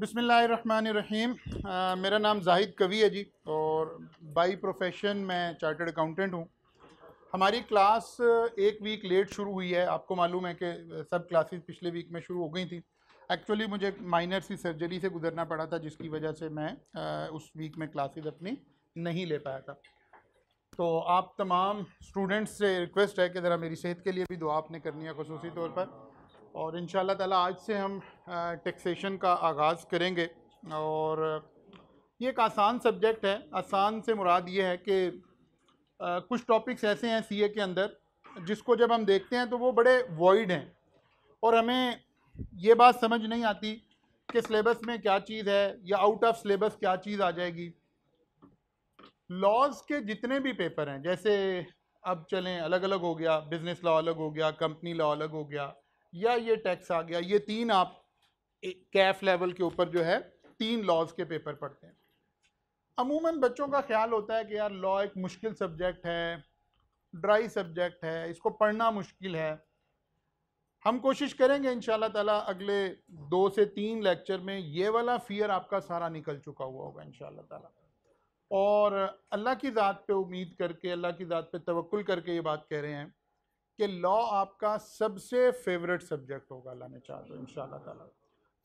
बिसमीम मेरा नाम जाहिद कवी है जी और बाई प्रोफेशन मैं चार्टर्ड अकाउंटेंट हूँ हमारी क्लास एक वीक लेट शुरू हुई है आपको मालूम है कि सब क्लासेस पिछले वीक में शुरू हो गई थी एक्चुअली मुझे माइनर सी सर्जरी से गुजरना पड़ा था जिसकी वजह से मैं उस वीक में क्लासेस अपनी नहीं ले पाया था तो आप तमाम स्टूडेंट्स से रिक्वेस्ट है कि ज़रा मेरी सेहत के लिए भी दुआ आपने करनी है खसूसी तौर पर और इन ताला आज से हम टैक्सेशन का आगाज़ करेंगे और ये एक आसान सब्जेक्ट है आसान से मुराद ये है कि कुछ टॉपिक्स ऐसे हैं सीए के अंदर जिसको जब हम देखते हैं तो वो बड़े वॉइड हैं और हमें ये बात समझ नहीं आती कि सलेबस में क्या चीज़ है या आउट ऑफ सलेबस क्या चीज़ आ जाएगी लॉज के जितने भी पेपर हैं जैसे अब चलें अलग अलग हो गया बिज़नेस लॉ अलग हो गया कंपनी लॉ अलग हो गया या ये टैक्स आ गया ये तीन आप कैफ लेवल के ऊपर जो है तीन लॉज के पेपर पढ़ते हैं अमूमन बच्चों का ख्याल होता है कि यार लॉ एक मुश्किल सब्जेक्ट है ड्राई सब्जेक्ट है इसको पढ़ना मुश्किल है हम कोशिश करेंगे इन ताला अगले दो से तीन लेक्चर में ये वाला फियर आपका सारा निकल चुका हुआ होगा इन ताला और अल्लाह की ज़ात पे उम्मीद करके अल्लाह की ज़ात पे तवक्ल करके ये बात कह रहे हैं कि लॉ आपका सबसे फेवरेट सब्जेक्ट होगा लाने चाहते हो इन ताला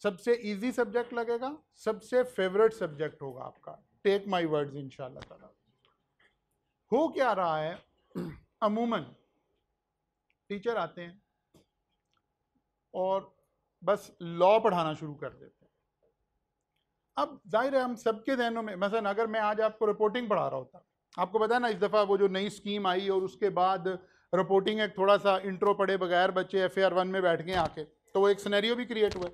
सबसे इजी सब्जेक्ट लगेगा सबसे फेवरेट सब्जेक्ट होगा आपका टेक माय वर्ड्स इन ताला हो क्या रहा है अमूमन टीचर आते हैं और बस लॉ पढ़ाना शुरू कर देते हैं अब जाहिर है हम सबके जहनों में मसलन अगर मैं आज आपको रिपोर्टिंग पढ़ा रहा होता आपको पता है ना इस दफ़ा वो जो नई स्कीम आई और उसके बाद रिपोर्टिंग एक थोड़ा सा इंट्रो पढ़े बगैर बच्चे एफ वन में बैठ गए आके तो वो एक सिनेरियो भी क्रिएट हुए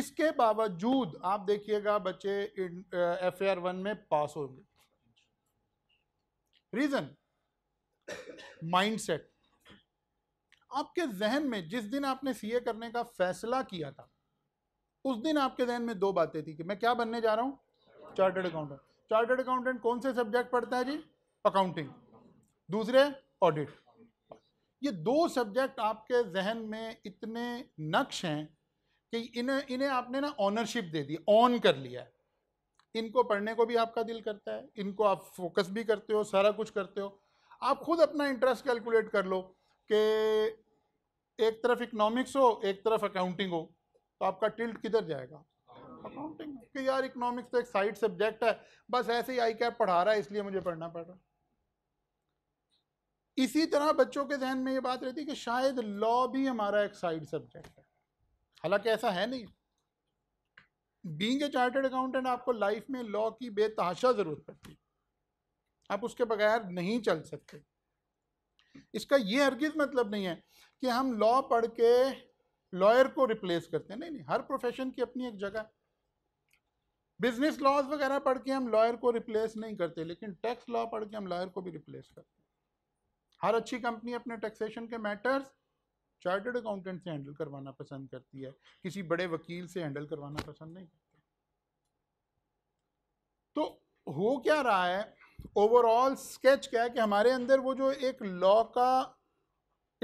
इसके बावजूद आप देखिएगा बच्चे एफ वन में पास होंगे रीजन माइंडसेट आपके जहन में जिस दिन आपने सीए करने का फैसला किया था उस दिन आपके जहन में दो बातें थी कि मैं क्या बनने जा रहा हूँ चार्टर्ड अकाउंटेंट चार्टर्ड अकाउंटेंट कौन से सब्जेक्ट पढ़ता है जी अकाउंटिंग दूसरे ऑडिट ये दो सब्जेक्ट आपके जहन में इतने नक्श हैं कि इन्हें इन्हें आपने ना ऑनरशिप दे दी ऑन कर लिया इनको पढ़ने को भी आपका दिल करता है इनको आप फोकस भी करते हो सारा कुछ करते हो आप खुद अपना इंटरेस्ट कैलकुलेट कर लो कि एक तरफ इकोनॉमिक्स हो एक तरफ अकाउंटिंग हो तो आपका टिल्ट किधर जाएगा अकाउंटिंग कि यार इकोनॉमिक्स तो एक साइड सब्जेक्ट है बस ऐसे ही आई कैप पढ़ा रहा है इसलिए मुझे पढ़ना पड़ रहा है इसी तरह बच्चों के जहन में ये बात रहती है कि शायद लॉ भी हमारा एक साइड सब्जेक्ट है हालांकि ऐसा है नहीं बींग ए चार्टर्ड अकाउंटेंट आपको लाइफ में लॉ की बेतहाशा ज़रूरत पड़ती है आप उसके बगैर नहीं चल सकते इसका ये हरगिज़ मतलब नहीं है कि हम लॉ पढ़ के लॉयर को रिप्लेस करते हैं नहीं नहीं हर प्रोफेशन की अपनी एक जगह बिजनेस लॉज वगैरह पढ़ के हम लॉयर को रिप्लेस नहीं करते लेकिन टैक्स लॉ पढ़ के हम लॉयर को भी रिप्लेस करते हैं हर अच्छी कंपनी अपने टैक्सेशन के मैटर्स चार्टर्ड अकाउंटेंट से हैंडल करवाना पसंद करती है किसी बड़े वकील से हैंडल करवाना पसंद नहीं करती तो हो क्या रहा है ओवरऑल स्केच क्या है कि हमारे अंदर वो जो एक लॉ का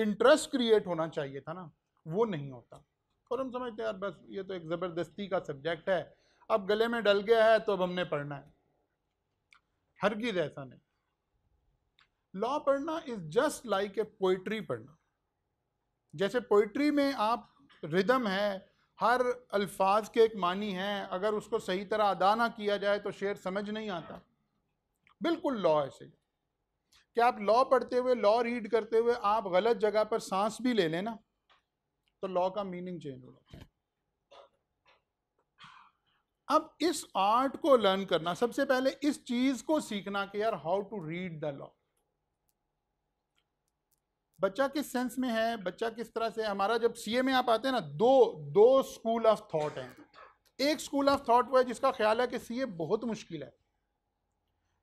इंटरेस्ट क्रिएट होना चाहिए था ना वो नहीं होता और हम समझते हैं यार बस ये तो एक ज़बरदस्ती का सब्जेक्ट है अब गले में डल गया है तो अब हमने पढ़ना है हर गिज ऐसा नहीं लॉ पढ़ना is just like a poetry पढ़ना जैसे पोइट्री में आप रिदम है हर अल्फाज के एक मानी हैं अगर उसको सही तरह अदा ना किया जाए तो शेर समझ नहीं आता बिल्कुल लॉ ऐसे ही क्या आप लॉ पढ़ते हुए लॉ रीड करते हुए आप गलत जगह पर सांस भी ले लेना तो लॉ का मीनिंग चेंज हो जाता है अब इस आर्ट को लर्न करना सबसे पहले इस चीज़ को सीखना कि यार how to read the law बच्चा किस सेंस में है बच्चा किस तरह से हमारा जब सीए में आप आते हैं ना दो दो स्कूल ऑफ थॉट हैं एक स्कूल ऑफ थॉट वो है जिसका ख्याल है कि सीए बहुत मुश्किल है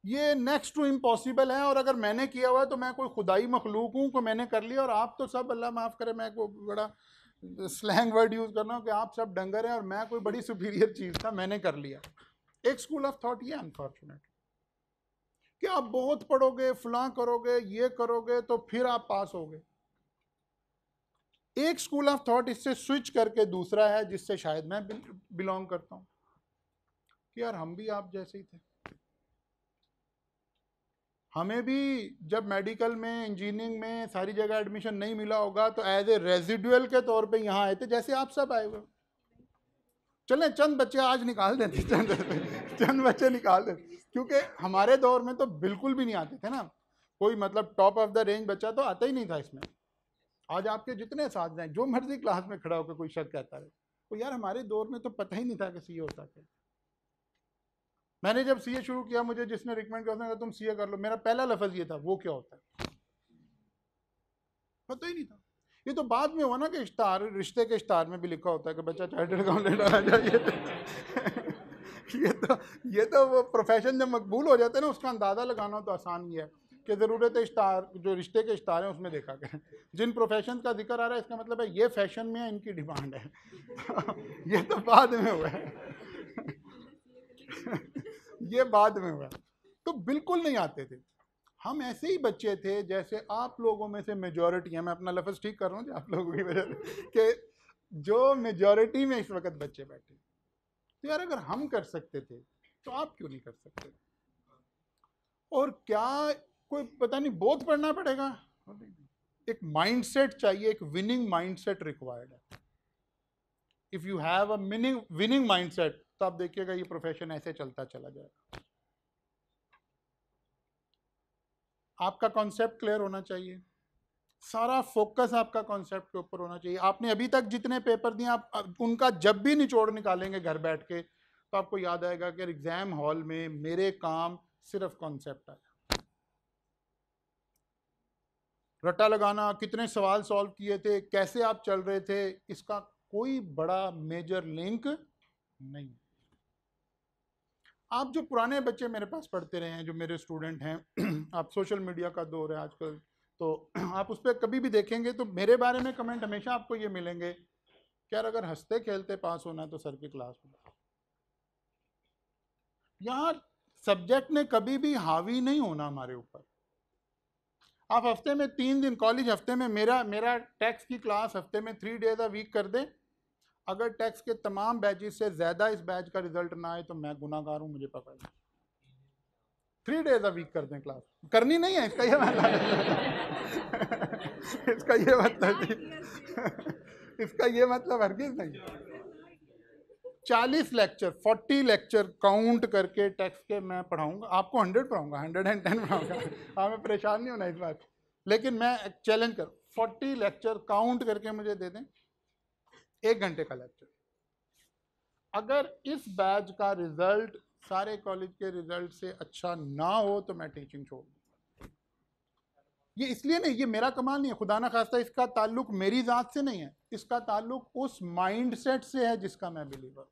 ये नेक्स्ट टू इम्पॉसिबल है और अगर मैंने किया हुआ है तो मैं कोई खुदाई मखलूक हूँ को मैंने कर लिया और आप तो सब अल्लाह माफ़ करे मैं को बड़ा स्लैंग वर्ड यूज़ कर रहा हूँ कि आप सब डंगर हैं और मैं कोई बड़ी सुपीरियर चीज़ था मैंने कर लिया एक स्कूल ऑफ थॉट ये अनफॉर्चुनेट कि आप बहुत पढ़ोगे फलां करोगे ये करोगे तो फिर आप पास होगे एक स्कूल ऑफ थॉट इससे स्विच करके दूसरा है जिससे शायद मैं बिलोंग करता हूं कि यार हम भी आप जैसे ही थे हमें भी जब मेडिकल में इंजीनियरिंग में सारी जगह एडमिशन नहीं मिला होगा तो एज ए रेजिडुअल के तौर पे यहां आए थे जैसे आप सब आए हुए चलें चंद बच्चे आज निकाल देते चंद चंद बच्चे निकाल देते क्योंकि हमारे दौर में तो बिल्कुल भी नहीं आते थे ना कोई मतलब टॉप ऑफ द रेंज बच्चा तो आता ही नहीं था इसमें आज आपके जितने साथ हैं जो मर्जी क्लास में खड़ा होकर कोई शक कहता है तो यार हमारे दौर में तो पता ही नहीं था कि सी होता क्या मैंने जब सी शुरू किया मुझे जिसने रिकमेंड किया उसने कहा तुम सी कर लो मेरा पहला लफज ये था वो क्या होता है पता ही नहीं था ये तो बाद में हुआ ना कि स्टार रिश्ते के स्टार में भी लिखा होता है कि बच्चा चार्टर्ड अकाउंटेंट आ जाए ये तो ये तो वो प्रोफेशन जब मकबूल हो जाता है ना उसका अंदाज़ा लगाना तो आसान ही है कि ज़रूरत इश्तार जो रिश्ते के इश्तार हैं उसमें देखा करें जिन प्रोफेशन का जिक्र आ रहा है इसका मतलब है ये फैशन में है इनकी डिमांड है ये तो बाद में हुआ है ये बाद में हुआ तो बिल्कुल नहीं आते थे हम ऐसे ही बच्चे थे जैसे आप लोगों में से मेजोरिटी है मैं अपना लफ्ज़ ठीक कर रहा हूँ आप लोगों की वजह से कि जो मेजोरिटी में इस वक्त बच्चे बैठे तो यार अगर हम कर सकते थे तो आप क्यों नहीं कर सकते और क्या कोई पता नहीं बोध पढ़ना पड़ेगा एक माइंडसेट चाहिए एक विनिंग माइंडसेट रिक्वायर्ड है if you have a winning mindset तो आप देखिएगा ये प्रोफेशन ऐसे चलता चला जाएगा आपका कॉन्सेप्ट क्लियर होना चाहिए सारा फोकस आपका कॉन्सेप्ट के ऊपर होना चाहिए आपने अभी तक जितने पेपर दिए आप उनका जब भी निचोड़ निकालेंगे घर बैठ के तो आपको याद आएगा कि एग्ज़ाम हॉल में मेरे काम सिर्फ कॉन्सेप्ट आया रट्टा लगाना कितने सवाल सॉल्व किए थे कैसे आप चल रहे थे इसका कोई बड़ा मेजर लिंक नहीं आप जो पुराने बच्चे मेरे पास पढ़ते रहे हैं जो मेरे स्टूडेंट हैं आप सोशल मीडिया का दौर है आजकल तो आप उस पर कभी भी देखेंगे तो मेरे बारे में कमेंट हमेशा आपको ये मिलेंगे कि यार अगर हंसते खेलते पास होना है तो सर की क्लास में यार सब्जेक्ट ने कभी भी हावी नहीं होना हमारे ऊपर आप हफ्ते में तीन दिन कॉलेज हफ्ते में मेरा मेरा टैक्स की क्लास हफ्ते में थ्री डेज अ वीक कर दे अगर टैक्स के तमाम बैजेस से ज़्यादा इस बैच का रिजल्ट ना आए तो मैं गुनागार हूं मुझे पकड़ थ्री डेज अ वीक कर दें क्लास करनी नहीं है इसका ये मतलब इसका ये मतलब इसका ये मतलब हरगिज नहीं चालीस लेक्चर फोर्टी लेक्चर काउंट करके टैक्स के मैं पढ़ाऊंगा आपको हंड्रेड पढ़ाऊंगा हंड्रेड एंड टेन पढ़ाऊंगा हाँ मैं परेशान नहीं होना इस बात लेकिन मैं चैलेंज करूँ फोर्टी लेक्चर काउंट करके मुझे दे दें एक घंटे का लेक्चर अगर इस बैच का रिजल्ट सारे कॉलेज के रिजल्ट से अच्छा ना हो तो मैं टीचिंग छोड़ दूँगा ये इसलिए नहीं ये मेरा कमाल नहीं है खुदा ना खास्ता इसका ताल्लुक मेरी ज़ात से नहीं है इसका ताल्लुक उस माइंडसेट से है जिसका मैं बिलीवर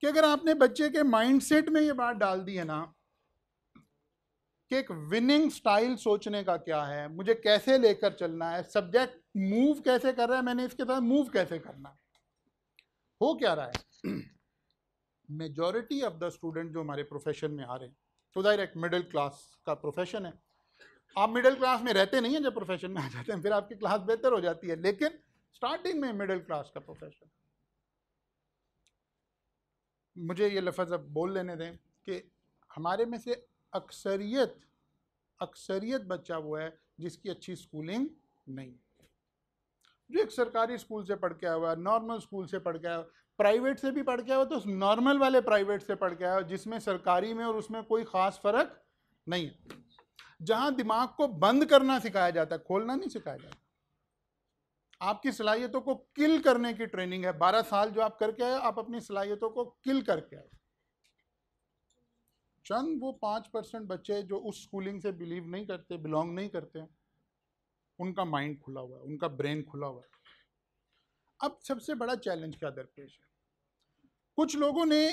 कि अगर आपने बच्चे के माइंडसेट में ये बात डाल दी है ना कि एक विनिंग स्टाइल सोचने का क्या है मुझे कैसे लेकर चलना है सब्जेक्ट मूव कैसे कर रहा है मैंने इसके साथ मूव कैसे करना हो क्या रहा है मेजॉरिटी ऑफ द स्टूडेंट जो हमारे प्रोफेशन में आ रहे हैं तो डायरेक्ट मिडिल क्लास का प्रोफेशन है आप मिडिल क्लास में रहते नहीं हैं जब प्रोफेशन में आ जाते हैं फिर आपकी क्लास बेहतर हो जाती है लेकिन स्टार्टिंग में मिडिल क्लास का प्रोफेशन मुझे ये लफज अब बोल लेने दें कि हमारे में से अक्सरियत अक्सरियत बच्चा वो है जिसकी अच्छी स्कूलिंग नहीं जो एक सरकारी स्कूल से पढ़ के आया हुआ नॉर्मल स्कूल से पढ़ के आया प्राइवेट से भी पढ़ के आया हुआ तो नॉर्मल वाले प्राइवेट से पढ़ के आया जिसमें सरकारी में और उसमें कोई खास फर्क नहीं है जहां दिमाग को बंद करना सिखाया जाता है खोलना नहीं सिखाया जाता आपकी सलाहियतों को किल करने की ट्रेनिंग है बारह साल जो आप करके आए आप अपनी सलाहियतों को किल करके आए चंद वो पांच परसेंट बच्चे जो उस स्कूलिंग से बिलीव नहीं करते बिलोंग नहीं करते हैं उनका माइंड खुला हुआ है उनका ब्रेन खुला हुआ है अब सबसे बड़ा चैलेंज क्या दरपेश है कुछ लोगों ने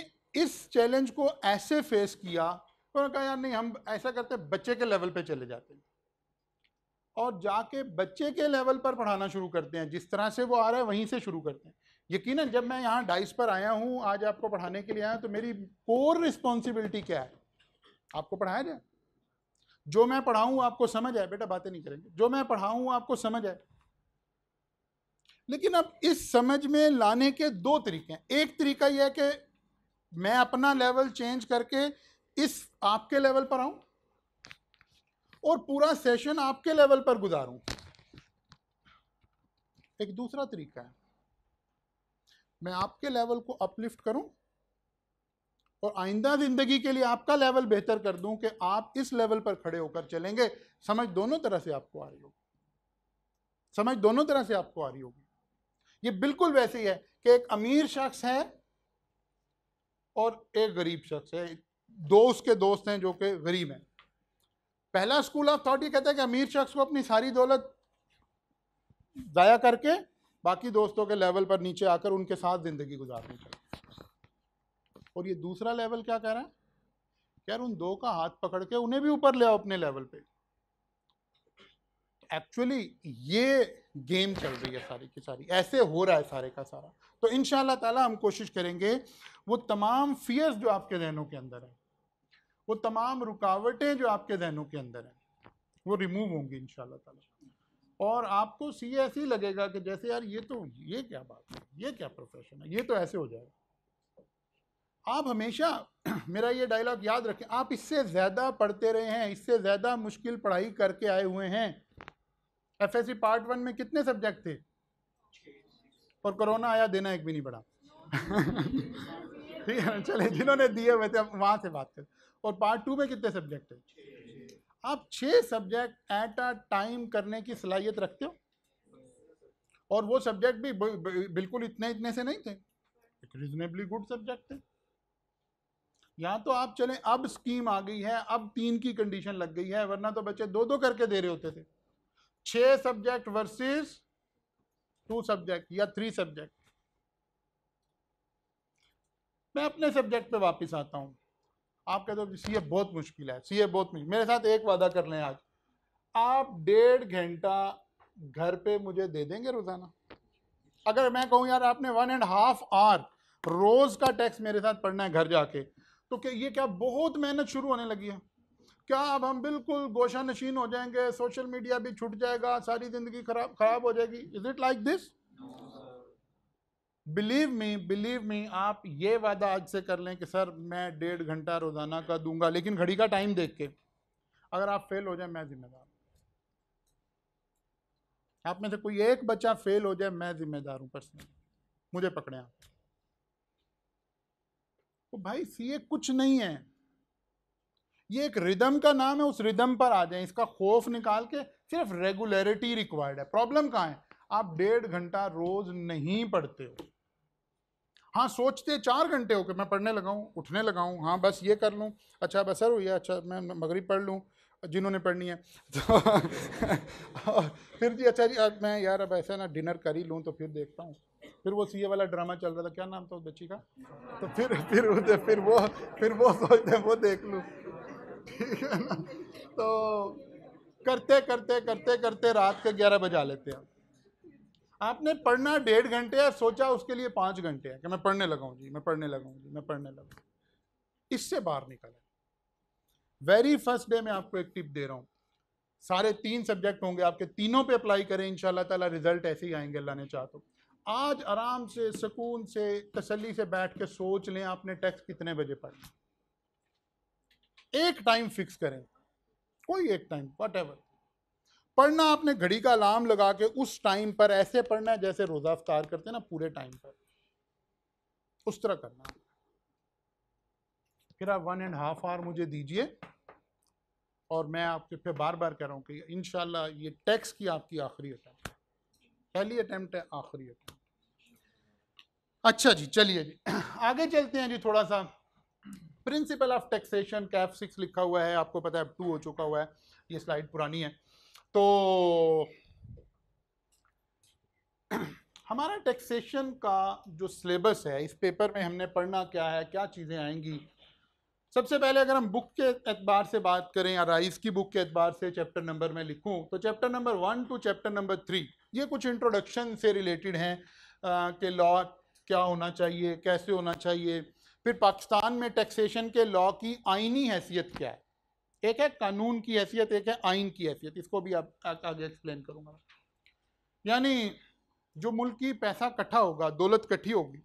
इस चैलेंज को ऐसे फेस किया उन्होंने तो कहा यार नहीं हम ऐसा करते बच्चे के लेवल पे चले जाते हैं और जाके बच्चे के लेवल पर पढ़ाना शुरू करते हैं जिस तरह से वो आ रहा है वहीं से शुरू करते हैं यकीन जब मैं यहाँ डाइस पर आया हूँ आज आपको पढ़ाने के लिए आया तो मेरी कोर रिस्पॉन्सिबिलिटी क्या है आपको पढ़ाया जाए जो मैं पढ़ाऊं आपको समझ आए बेटा बातें नहीं करेंगे जो मैं पढ़ाऊं आपको समझ आए लेकिन अब इस समझ में लाने के दो तरीके हैं एक तरीका यह है कि मैं अपना लेवल चेंज करके इस आपके लेवल पर आऊं और पूरा सेशन आपके लेवल पर गुजारूं एक दूसरा तरीका है मैं आपके लेवल को अपलिफ्ट करूं और आइंदा ज़िंदगी के लिए आपका लेवल बेहतर कर दूं कि आप इस लेवल पर खड़े होकर चलेंगे समझ दोनों तरह से आपको आ रही होगी समझ दोनों तरह से आपको आ रही होगी ये बिल्कुल वैसे ही है कि एक अमीर शख्स है और एक गरीब शख्स है दो उसके दोस्त हैं जो कि गरीब हैं पहला स्कूल ऑफ थॉट ये कहता है कि अमीर शख्स को अपनी सारी दौलत ज़ाया करके बाकी दोस्तों के लेवल पर नीचे आकर उनके साथ ज़िंदगी गुजारनी चाहिए और ये दूसरा लेवल क्या कह रहा है यार उन दो का हाथ पकड़ के उन्हें भी ऊपर ले आओ अपने लेवल पे एक्चुअली ये गेम चल रही है सारी की सारी ऐसे हो रहा है सारे का सारा तो इन ताला हम कोशिश करेंगे वो तमाम फियर्स जो आपके जहनों के अंदर है वो तमाम रुकावटें जो आपके जहनों के अंदर हैं वो रिमूव होंगी इन ताला और आपको सी ऐसे ही लगेगा कि जैसे यार ये तो ये क्या बात है ये क्या प्रोफेशन है ये तो ऐसे हो जाएगा आप हमेशा मेरा ये डायलॉग याद रखें आप इससे ज़्यादा पढ़ते रहे हैं इससे ज़्यादा मुश्किल पढ़ाई करके आए हुए हैं एफ एस पार्ट वन में कितने सब्जेक्ट थे और कोरोना आया देना एक भी नहीं पड़ा ठीक है चले जिन्होंने दिए हुए थे अब वहाँ से बात करें और पार्ट टू में कितने सब्जेक्ट थे आप छः सब्जेक्ट एट अ टाइम करने की सलाहियत रखते हो और वो सब्जेक्ट भी बिल्कुल इतने इतने से नहीं थे एक रिजनेबली गुड सब्जेक्ट थे यहाँ तो आप चले अब स्कीम आ गई है अब तीन की कंडीशन लग गई है वरना तो बच्चे दो दो करके दे रहे होते थे छह सब्जेक्ट वर्सेस टू सब्जेक्ट या थ्री सब्जेक्ट मैं अपने सब्जेक्ट पे वापस आता हूँ आप कहते हो सी ए बहुत मुश्किल है सी ए बहुत मुश्किल मेरे साथ एक वादा कर लें आज आप डेढ़ घंटा घर पे मुझे दे देंगे रोज़ाना अगर मैं कहूँ यार आपने वन एंड हाफ आवर रोज़ का टेक्स्ट मेरे साथ पढ़ना है घर जाके तो क्या ये क्या बहुत मेहनत शुरू होने लगी है क्या अब हम बिल्कुल गोशा नशीन हो जाएंगे सोशल मीडिया भी छूट जाएगा सारी ज़िंदगी खराब खराब हो जाएगी is it like this believe me believe me आप ये वादा आज से कर लें कि सर मैं डेढ़ घंटा रोज़ाना का दूंगा लेकिन घड़ी का टाइम देख के अगर आप फेल हो जाए मैं जिम्मेदार आप में से कोई एक बच्चा फेल हो जाए मैं जिम्मेदार हूँ पर्सनली मुझे पकड़े आप तो भाई सीए कुछ नहीं है ये एक रिदम का नाम है उस रिदम पर आ जाए इसका खौफ निकाल के सिर्फ रेगुलरिटी रिक्वायर्ड है प्रॉब्लम कहाँ है आप डेढ़ घंटा रोज नहीं पढ़ते हो हाँ सोचते चार घंटे हो कि मैं पढ़ने लगाऊँ उठने लगाऊँ हाँ बस ये कर लूँ अच्छा बसर हुई अच्छा मैं मगरब पढ़ लूँ जिन्होंने पढ़नी है तो फिर जी अच्छा जी मैं यार अब ऐसा ना डिनर कर ही लूँ तो फिर देखता हूँ फिर वो सीए वाला ड्रामा चल रहा था क्या नाम था उस बच्ची का तो फिर फिर उसे फिर वो फिर वो सोचते वो देख लूँ ठीक है ना तो करते करते करते करते रात के ग्यारह बजा लेते हैं आपने पढ़ना डेढ़ घंटे है सोचा उसके लिए पाँच घंटे है कि मैं पढ़ने लगाऊँ जी मैं पढ़ने लगाऊँ जी मैं पढ़ने लगाऊँ इससे बाहर निकल वेरी फर्स्ट डे मैं आपको एक टिप दे रहा हूँ सारे तीन सब्जेक्ट होंगे आपके तीनों पे अप्लाई करें इन ताला रिजल्ट ऐसे ही आएंगे अल्लाह ने चाह तो आज आराम से सुकून से तसल्ली से बैठ के सोच लें आपने टैक्स कितने बजे पढ़ना एक टाइम फिक्स करें कोई एक टाइम वट पढ़ना आपने घड़ी का अलार्म लगा के उस टाइम पर ऐसे पढ़ना है जैसे रोज़ा अफ्तार करते हैं ना पूरे टाइम पर उस तरह करना फिर आप वन एंड हाफ आवर मुझे दीजिए और मैं आपके फिर बार बार कह रहा हूँ कि इन ये टैक्स की आपकी आखिरी अटैम्प पहली अटैम्प्ट है आखिरी अटैम्प्ट अच्छा जी चलिए जी आगे चलते हैं जी थोड़ा सा principle of taxation CAF six लिखा हुआ है आपको पता है टू हो चुका हुआ है ये स्लाइड पुरानी है तो हमारा टैक्सेशन का जो सिलेबस है इस पेपर में हमने पढ़ना क्या है क्या चीज़ें आएंगी सबसे पहले अगर हम बुक के एतबार से बात करें या राइस की बुक के एतबार से चैप्टर नंबर में लिखूं तो chapter number one two chapter number three ये कुछ इंट्रोडक्शन से रिलेटेड हैं कि लॉ क्या होना चाहिए कैसे होना चाहिए फिर पाकिस्तान में टैक्सेशन के लॉ की आइनी हैसियत क्या है एक है कानून की हैसियत एक है आइन की हैसियत इसको भी आप आ, आगे एक्सप्लेन करूँगा यानी जो मुल्क की पैसा इकट्ठा होगा दौलत इकट्ठी होगी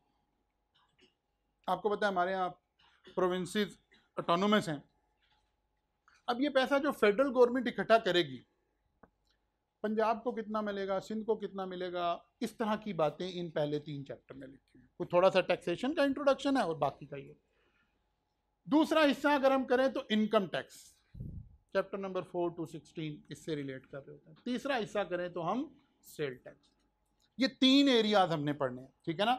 आपको पता है हमारे यहाँ प्रोविंसेस ऑटोनोमस हैं अब ये पैसा जो फेडरल गवर्नमेंट इकट्ठा करेगी पंजाब को कितना मिलेगा सिंध को कितना मिलेगा इस तरह की बातें इन पहले तीन चैप्टर में लिखी हैं कुछ थोड़ा सा टैक्सेशन का इंट्रोडक्शन है और बाकी का ये दूसरा हिस्सा अगर हम करें तो income tax chapter number four to sixteen इससे रिलेट कर रहे होते हैं तीसरा हिस्सा करें तो हम सेल टैक्स ये तीन एरियाज हमने पढ़ने हैं ठीक है ना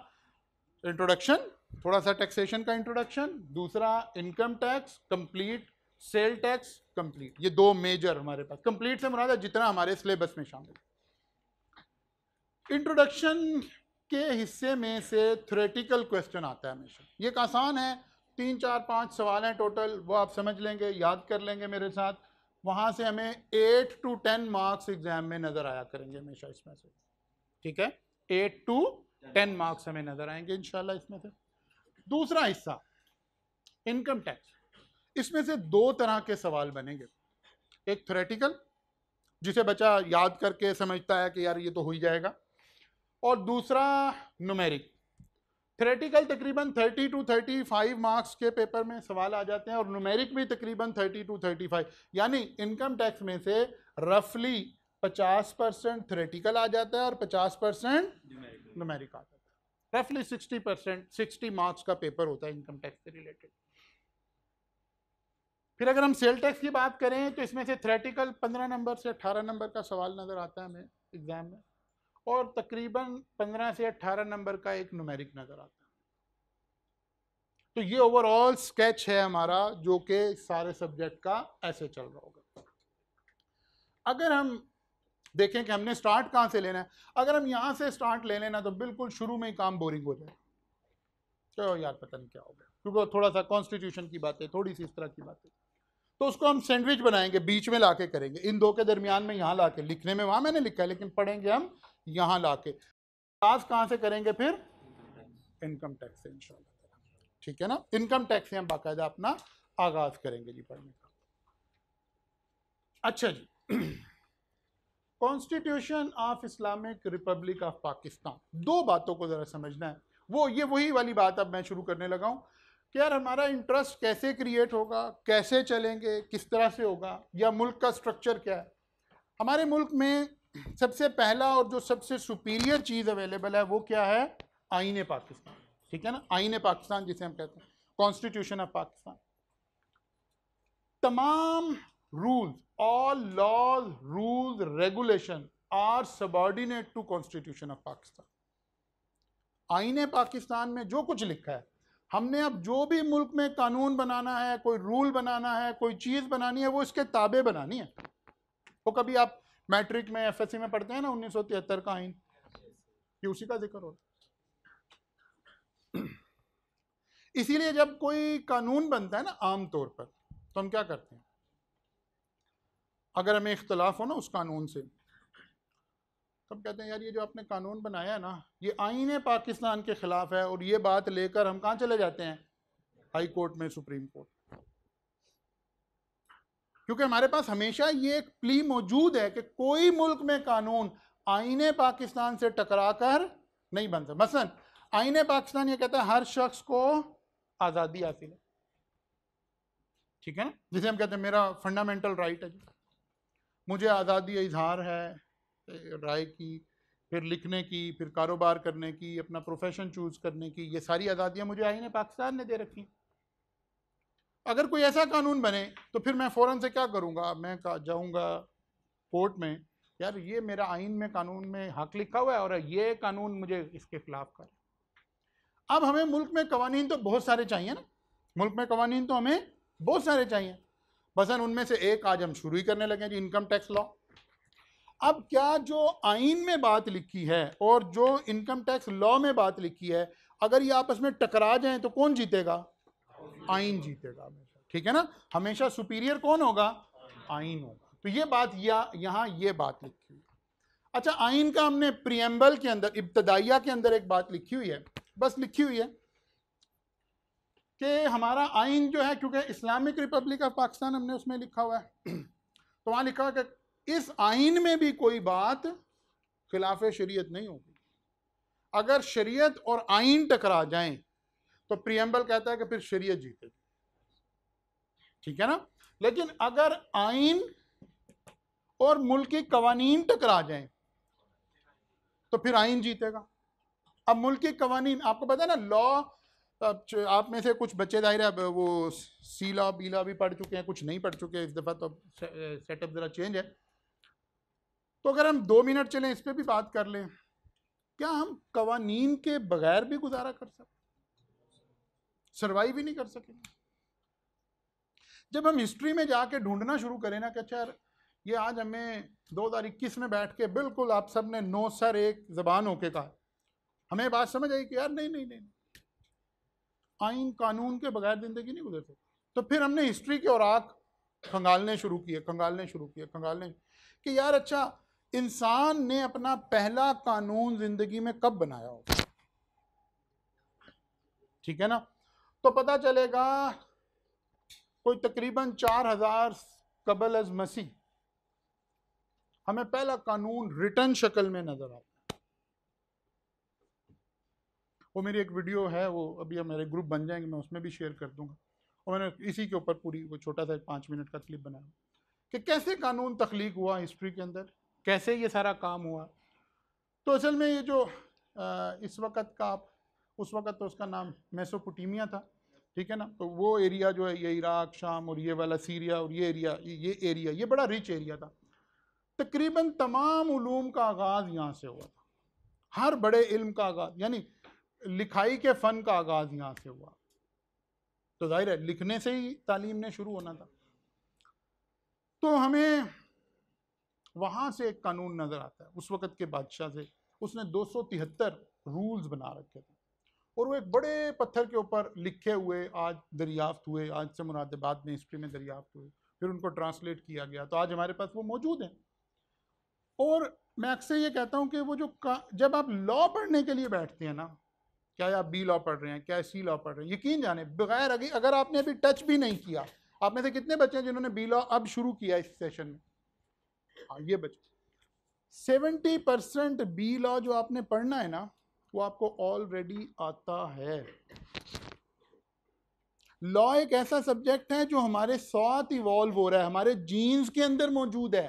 इंट्रोडक्शन थोड़ा सा टैक्सेशन का इंट्रोडक्शन दूसरा income tax complete sale tax complete ये दो मेजर हमारे पास कंप्लीट से मुरादा जितना हमारे सिलेबस में शामिल इंट्रोडक्शन के हिस्से में से थ्रेटिकल क्वेश्चन आता है हमेशा ये एक आसान है तीन चार पाँच सवाल हैं टोटल वो आप समझ लेंगे याद कर लेंगे मेरे साथ वहाँ से हमें eight to ten marks exam में नज़र आया करेंगे हमेशा इसमें से ठीक है एट टू टेन मार्क्स हमें नज़र आएंगे इन इसमें से दूसरा हिस्सा इनकम टैक्स इसमें से दो तरह के सवाल बनेंगे एक थ्रेटिकल जिसे बच्चा याद करके समझता है कि यार ये तो हो ही जाएगा और दूसरा नुमेरिक थ्रेटिकल तकरीबन 30 टू 35 मार्क्स के पेपर में सवाल आ जाते हैं और नुमेरिक भी तकरीबन 30 टू 35 यानी इनकम टैक्स में से रफली 50 परसेंट थ्रेटिकल आ जाता है और 50 परसेंट नुमेरिक आता है रफली सिक्सटी परसेंट सिक्सटी मार्क्स का पेपर होता है इनकम टैक्स से रिलेटेड फिर अगर हम सेल टैक्स की बात करें तो इसमें से थ्रेटिकल पंद्रह नंबर से अट्ठारह नंबर का सवाल नज़र आता है हमें एग्ज़ाम में और तकरीबन पंद्रह से अट्ठारह नंबर का एक नुमेरिक नज़र आता है तो ये ओवरऑल स्केच है हमारा जो कि सारे सब्जेक्ट का ऐसे चल रहा होगा अगर हम देखें कि हमने स्टार्ट कहां से लेना है अगर हम यहां से स्टार्ट ले लेना तो बिल्कुल शुरू में ही काम बोरिंग हो जाए तो यार पता नहीं क्या हो गया क्योंकि थोड़ा सा कॉन्स्टिट्यूशन की बातें थोड़ी सी इस तरह की बातें तो उसको हम सैंडविच बनाएंगे बीच में ला करेंगे इन दो के दरमियान में यहाँ ला लिखने में वहां मैंने लिखा है लेकिन पढ़ेंगे हम यहाँ ला के क्लास कहाँ से करेंगे फिर इनकम टैक्स से इन ठीक है ना इनकम टैक्स से हम बाकायदा अपना आगाज करेंगे जी पढ़ने का अच्छा जी constitution of Islamic republic of Pakistan दो बातों को ज़रा समझना है वो ये वही वाली बात अब मैं शुरू करने लगा हूँ कि यार हमारा इंटरेस्ट कैसे क्रिएट होगा कैसे चलेंगे किस तरह से होगा या मुल्क का स्ट्रक्चर क्या है हमारे मुल्क में सबसे पहला और जो सबसे सुपीरियर चीज़ अवेलेबल है वो क्या है आइन पाकिस्तान ठीक है ना आइन पाकिस्तान जिसे हम कहते हैं कॉन्स्टिट्यूशन ऑफ पाकिस्तान तमाम rules all laws, rules, regulation are subordinate to constitution of Pakistan. आईने पाकिस्तान में जो कुछ लिखा है हमने अब जो भी मुल्क में कानून बनाना है कोई रूल बनाना है कोई चीज़ बनानी है वो इसके ताबे बनानी है वो कभी आप मैट्रिक में एफ में पढ़ते हैं ना उन्नीस का आइन ये उसी का जिक्र हो रहा इसीलिए जब कोई कानून बनता है ना आम तौर पर तो हम क्या करते हैं अगर हमें इख्तलाफ हो ना उस कानून से सब कहते हैं यार ये जो आपने कानून बनाया है ना ये आइन पाकिस्तान के ख़िलाफ़ है और ये बात लेकर हम कहाँ चले जाते हैं हाई कोर्ट में सुप्रीम कोर्ट क्योंकि हमारे पास हमेशा ये एक प्ली मौजूद है कि कोई मुल्क में कानून आईने पाकिस्तान से टकरा कर नहीं बन सकता मसलन आइन पाकिस्तान ये कहता है हर शख्स को आज़ादी हासिल है ठीक है ना जिसे हम कहते हैं मेरा फंडामेंटल राइट है मुझे आज़ादी इजहार है राय की फिर लिखने की फिर कारोबार करने की अपना प्रोफेशन चूज़ करने की ये सारी आज़ादियाँ मुझे ने पाकिस्तान ने दे रखी अगर कोई ऐसा कानून बने तो फिर मैं फ़ौरन से क्या करूँगा मैं जाऊँगा कोर्ट में यार ये मेरा आइन में कानून में हक लिखा हुआ है और ये कानून मुझे इसके खिलाफ कर अब हमें मुल्क में कवानीन तो बहुत सारे चाहिए ना मुल्क में कवानीन तो हमें बहुत सारे चाहिए बसन उनमें से एक आज हम शुरू ही करने लगे जी इनकम टैक्स लॉ अब क्या जो आइन में बात लिखी है और जो इनकम टैक्स लॉ में बात लिखी है अगर ये आपस में टकरा जाएं तो कौन जीतेगा आइन जीतेगा हमेशा ठीक है ना हमेशा सुपीरियर कौन होगा आइन होगा तो ये बात या यहाँ ये बात लिखी हुई अच्छा आइन का हमने प्रियम्बल के अंदर इब्तदाइया के अंदर एक बात लिखी हुई है बस लिखी हुई है कि हमारा आइन जो है क्योंकि इस्लामिक रिपब्लिक ऑफ पाकिस्तान हमने उसमें लिखा हुआ है तो वहाँ लिखा हुआ कि इस आइन में भी कोई बात खिलाफ शरीयत नहीं होगी अगर शरीयत और आइन टकरा जाए तो प्रियम्बल कहता है कि फिर शरीयत जीतेगी ठीक है ना लेकिन अगर आइन और मुल्क के कवानीन टकरा जाए तो फिर आइन जीतेगा अब मुल्क के कवानीन आपको पता है ना लॉ अब तो आप में से कुछ बच्चे है वो सीला बीला भी पढ़ चुके हैं कुछ नहीं पढ़ चुके इस दफ़ा तो सेटअप ज़रा चेंज है तो अगर हम दो मिनट चलें इस पर भी बात कर लें क्या हम कवानीन के बगैर भी गुजारा कर सकते सर्वाइव भी नहीं कर सकेंगे जब हम हिस्ट्री में जाके ढूंढना शुरू करें ना कि अच्छा ये आज हमें 2021 में बैठ के बिल्कुल आप सब ने नो सर एक जबान होके कहा हमें बात समझ आई कि यार नहीं नहीं नहीं आइन कानून के बगैर ज़िंदगी नहीं गुजर सकती तो फिर हमने हिस्ट्री के और आँख खंगालने शुरू किए खंगालने शुरू किए खंगालने कि यार अच्छा इंसान ने अपना पहला कानून ज़िंदगी में कब बनाया हो ठीक है ना तो पता चलेगा कोई तकरीबन चार हजार कबल अज मसीह हमें पहला कानून रिटर्न शक्ल में नजर आता वो मेरी एक वीडियो है वो अभी मेरे ग्रुप बन जाएंगे मैं उसमें भी शेयर कर दूंगा और मैंने इसी के ऊपर पूरी वो छोटा सा एक पाँच मिनट का क्लिप बनाया कि कैसे कानून तख्लीक हुआ हिस्ट्री के अंदर कैसे ये सारा काम हुआ तो असल में ये जो इस वक्त का आप उस वक्त तो उसका नाम मेसोपोटामिया था ठीक है ना तो वो एरिया जो है ये इराक शाम और ये वाला सीरिया और ये एरिया ये एरिया ये बड़ा रिच एरिया था तकरीबन तमाम ूम का आगाज़ यहाँ से हुआ था हर बड़े इल्म का आगाज़ यानी लिखाई के फ़न का आगाज़ यहाँ से हुआ तो जाहिर है लिखने से ही तालीम ने शुरू होना था तो हमें वहाँ से एक कानून नज़र आता है उस वक़्त के बादशाह से उसने दो सौ तिहत्तर रूल्स बना रखे थे और वो एक बड़े पत्थर के ऊपर लिखे हुए आज दरियाफ्त हुए आज से मुरादाबाद में हिस्ट्री में दरियाफ्त हुए फिर उनको ट्रांसलेट किया गया तो आज हमारे पास वो मौजूद हैं और मैं अक्सर ये कहता हूँ कि वो जो जब आप लॉ पढ़ने के लिए बैठते हैं ना क्या आप बी लॉ पढ़ रहे हैं क्या सी लॉ पढ़ रहे हैं यकीन जाने बगैर अगर आपने अभी टच भी नहीं किया आप में से कितने बच्चे हैं जिन्होंने बी लॉ अब शुरू किया इस सेशन में हाँ ये बच्चे सेवेंटी परसेंट बी लॉ जो आपने पढ़ना है ना वो आपको ऑलरेडी आता है लॉ एक ऐसा सब्जेक्ट है जो हमारे साथ इवॉल्व हो रहा है हमारे जीन्स के अंदर मौजूद है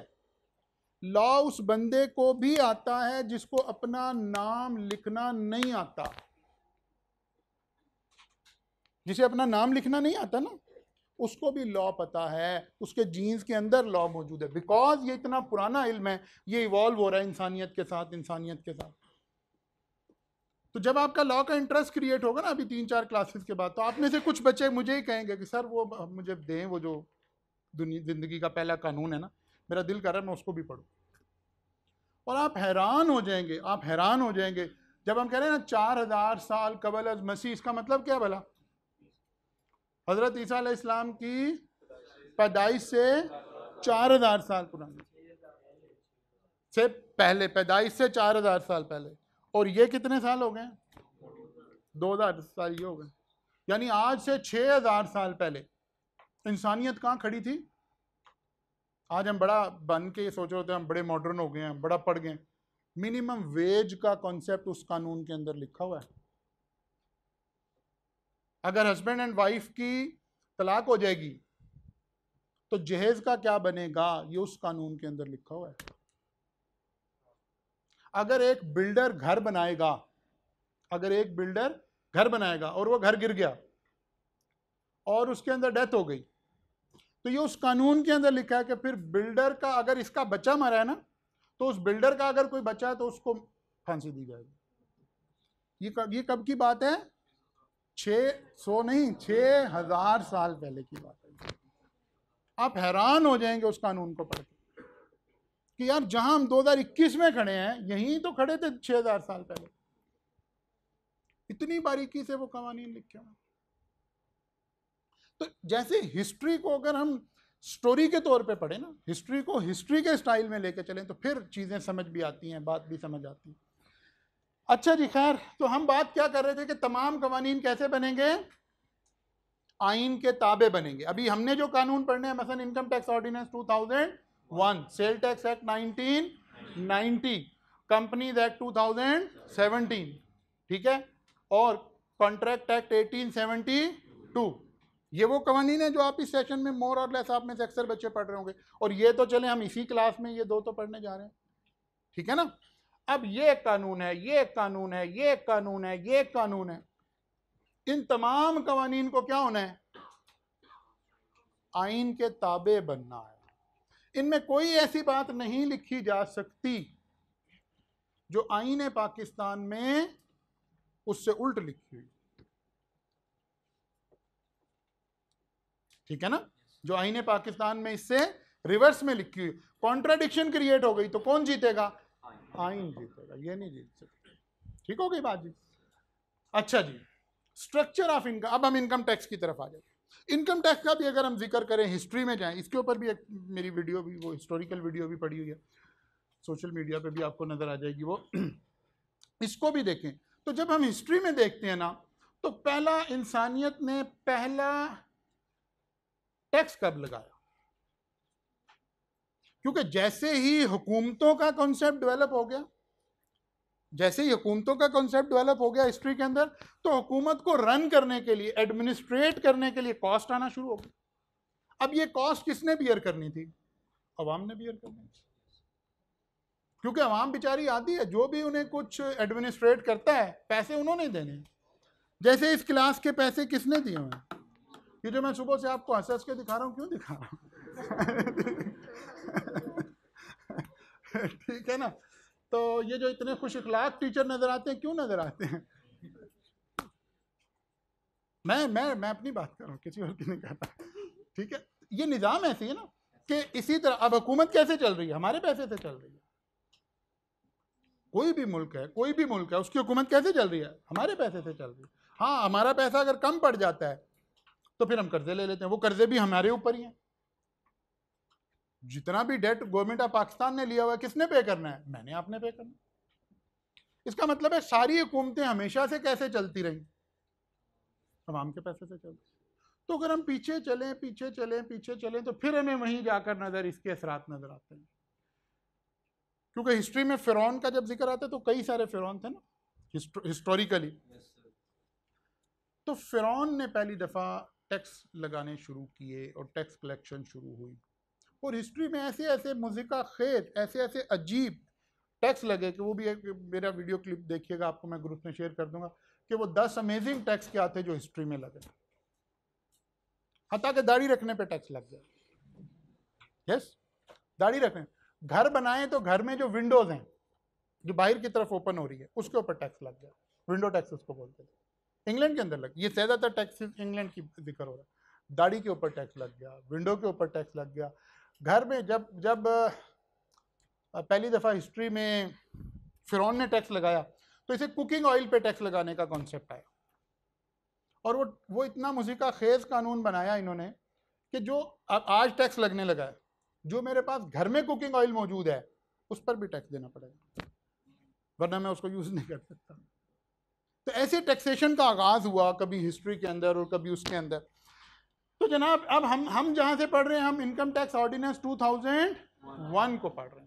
लॉ उस बंदे को भी आता है जिसको अपना नाम लिखना नहीं आता जिसे अपना नाम लिखना नहीं आता ना उसको भी लॉ पता है उसके जीन्स के अंदर लॉ मौजूद है बिकॉज ये इतना पुराना इल्म है ये इवॉल्व हो रहा है इंसानियत के साथ इंसानियत के साथ तो जब आपका लॉ का इंटरेस्ट क्रिएट होगा ना अभी तीन चार क्लासेस के बाद तो आप में से कुछ बच्चे मुझे ही कहेंगे कि सर वो मुझे दें वो जो दुनिया ज़िंदगी का पहला कानून है ना मेरा दिल कर रहा है मैं उसको भी पढ़ूँ और आप हैरान हो जाएंगे आप हैरान हो जाएंगे जब हम कह रहे हैं ना चार हज़ार साल कबल अज मसीह इसका मतलब क्या भला हज़रत ईसा इस्लाम की पैदाइश से चार हज़ार साल पुरानी से पहले पैदाइश से चार हज़ार साल पहले और ये कितने साल हो गए दो हज़ार साल ये हो गए यानी आज से छः हज़ार साल पहले इंसानियत कहाँ खड़ी थी आज हम बड़ा बन के ये सोच रहे होते हैं हम बड़े मॉडर्न हो गए हैं बड़ा पढ़ गए मिनिमम वेज का कॉन्सेप्ट उस कानून के अंदर लिखा हुआ है अगर हस्बैंड एंड वाइफ की तलाक हो जाएगी तो जहेज का क्या बनेगा ये उस कानून के अंदर लिखा हुआ है अगर एक बिल्डर घर बनाएगा अगर एक बिल्डर घर बनाएगा और वो घर गिर गया और उसके अंदर डेथ हो गई तो ये उस कानून के अंदर लिखा है कि फिर बिल्डर का अगर इसका बच्चा मरा है ना तो उस बिल्डर का अगर कोई बच्चा है तो उसको फांसी दी जाएगी ये कब ये कब की बात है छे सौ नहीं छः हजार साल पहले की बात है आप हैरान हो जाएंगे उस कानून को पढ़ के कि यार जहां हम 2021 में खड़े हैं यहीं तो खड़े थे छः हजार साल पहले इतनी बारीकी से वो कवानीन लिखे हुए तो जैसे हिस्ट्री को अगर हम स्टोरी के तौर पे पढ़े ना हिस्ट्री को हिस्ट्री के स्टाइल में लेके चलें तो फिर चीज़ें समझ भी आती हैं बात भी समझ आती है अच्छा जी खैर तो हम बात क्या कर रहे थे कि तमाम कवानीन कैसे बनेंगे आइन के ताबे बनेंगे अभी हमने जो कानून पढ़ने हैं मसलन income tax ordinance 2001 sale tax act 1990 companies act 2017 ठीक है और कॉन्ट्रैक्ट एक्ट 1872 ये वो कवानीन है जो आप इस सेशन में मोर और लेस आप में से अक्सर बच्चे पढ़ रहे होंगे और ये तो चले हम इसी क्लास में ये दो तो पढ़ने जा रहे हैं ठीक है ना अब ये कानून है ये कानून है ये कानून है ये कानून है इन तमाम कवानीन को क्या होना है आइन के ताबे बनना है इनमें कोई ऐसी बात नहीं लिखी जा सकती जो आइन पाकिस्तान में उससे उल्ट लिखी हुई ठीक है ना जो आइन पाकिस्तान में इससे रिवर्स में लिखी हुई कॉन्ट्राडिक्शन क्रिएट हो गई तो कौन जीतेगा आइन जीतेगा ये नहीं जीत सकते ठीक हो गई बात जी अच्छा जी स्ट्रक्चर ऑफ इनकम अब हम इनकम टैक्स की तरफ आ जाए इनकम टैक्स का भी अगर हम जिक्र करें हिस्ट्री में जाएं इसके ऊपर भी एक मेरी वीडियो भी वो हिस्टोरिकल वीडियो भी पड़ी हुई है सोशल मीडिया पे भी आपको नज़र आ जाएगी वो इसको भी देखें तो जब हम हिस्ट्री में देखते हैं ना तो पहला इंसानियत ने पहला टैक्स कब लगाया क्योंकि जैसे ही हुकूमतों का कॉन्सेप्ट डेवलप हो गया जैसे ही हुकूमतों का कॉन्सेप्ट डेवलप हो गया हिस्ट्री के अंदर तो हुकूमत को रन करने के लिए एडमिनिस्ट्रेट करने के लिए कॉस्ट आना शुरू हो गई अब ये कॉस्ट किसने बियर करनी थी अवाम ने बियर करनी थी क्योंकि अवाम बेचारी आती है जो भी उन्हें कुछ एडमिनिस्ट्रेट करता है पैसे उन्होंने देने जैसे इस क्लास के पैसे किसने दिए हुए ये जो मैं सुबह से आपको हंस हंस के दिखा रहा हूँ क्यों दिखा रहा हूँ ठीक है ना तो ये जो इतने खुश अखलाक टीचर नज़र आते हैं क्यों नज़र आते हैं मैं मैं मैं अपनी बात कर रहा हूँ किसी और की नहीं कहता ठीक है ये निज़ाम ऐसे है ना कि इसी तरह अब हुकूमत कैसे चल रही है हमारे पैसे से चल रही है कोई भी मुल्क है कोई भी मुल्क है उसकी हुकूमत कैसे चल रही है हमारे पैसे से चल रही है हाँ हमारा पैसा अगर कम पड़ जाता है तो फिर हम कर्जे ले लेते हैं वो कर्जे भी हमारे ऊपर ही हैं जितना भी डेट गवर्नमेंट ऑफ पाकिस्तान ने लिया हुआ है किसने पे करना है मैंने आपने पे करना इसका मतलब है सारी हुकूमतें हमेशा से कैसे चलती रहीं तमाम के पैसे से चलती तो अगर हम पीछे चलें पीछे चलें पीछे चलें तो फिर हमें वहीं जाकर नज़र इसके असरात नज़र आते हैं क्योंकि हिस्ट्री में फ़िरौन का जब जिक्र आता है तो कई सारे फ़िरौन थे ना हिस्टोरिकली तो फ़िरौन ने पहली दफ़ा टैक्स लगाने शुरू किए और टैक्स कलेक्शन शुरू हुई और हिस्ट्री में ऐसे ऐसे मजे का खेत ऐसे ऐसे अजीब टैक्स लगे कि वो भी एक मेरा वीडियो क्लिप देखिएगा आपको मैं ग्रुप में शेयर कर दूंगा कि वो दस अमेजिंग टैक्स क्या थे जो हिस्ट्री में लगे हता के दाढ़ी रखने पे टैक्स लग गया यस दाढ़ी रखने घर बनाए तो घर में जो विंडोज हैं जो बाहर की तरफ ओपन हो रही है उसके ऊपर टैक्स लग गया विंडो टैक्स उसको बोलते थे इंग्लैंड के अंदर लग ये ज़्यादातर टैक्स इंग्लैंड की जिक्र हो रहा है दाढ़ी के ऊपर टैक्स लग गया विंडो के ऊपर टैक्स लग गया घर में जब जब पहली दफ़ा हिस्ट्री में फ़िरौन ने टैक्स लगाया तो इसे कुकिंग ऑयल पे टैक्स लगाने का कॉन्सेप्ट आया और वो वो इतना मुसीका खेज कानून बनाया इन्होंने कि जो अब आज टैक्स लगने लगा है जो मेरे पास घर में कुकिंग ऑयल मौजूद है उस पर भी टैक्स देना पड़ेगा वरना मैं उसको यूज़ नहीं कर सकता तो ऐसे टैक्सेशन का आगाज़ हुआ कभी हिस्ट्री के अंदर और कभी उसके अंदर तो जनाब अब हम हम जहाँ से पढ़ रहे हैं हम इनकम टैक्स ऑर्डिनेंस 2001 को पढ़ रहे हैं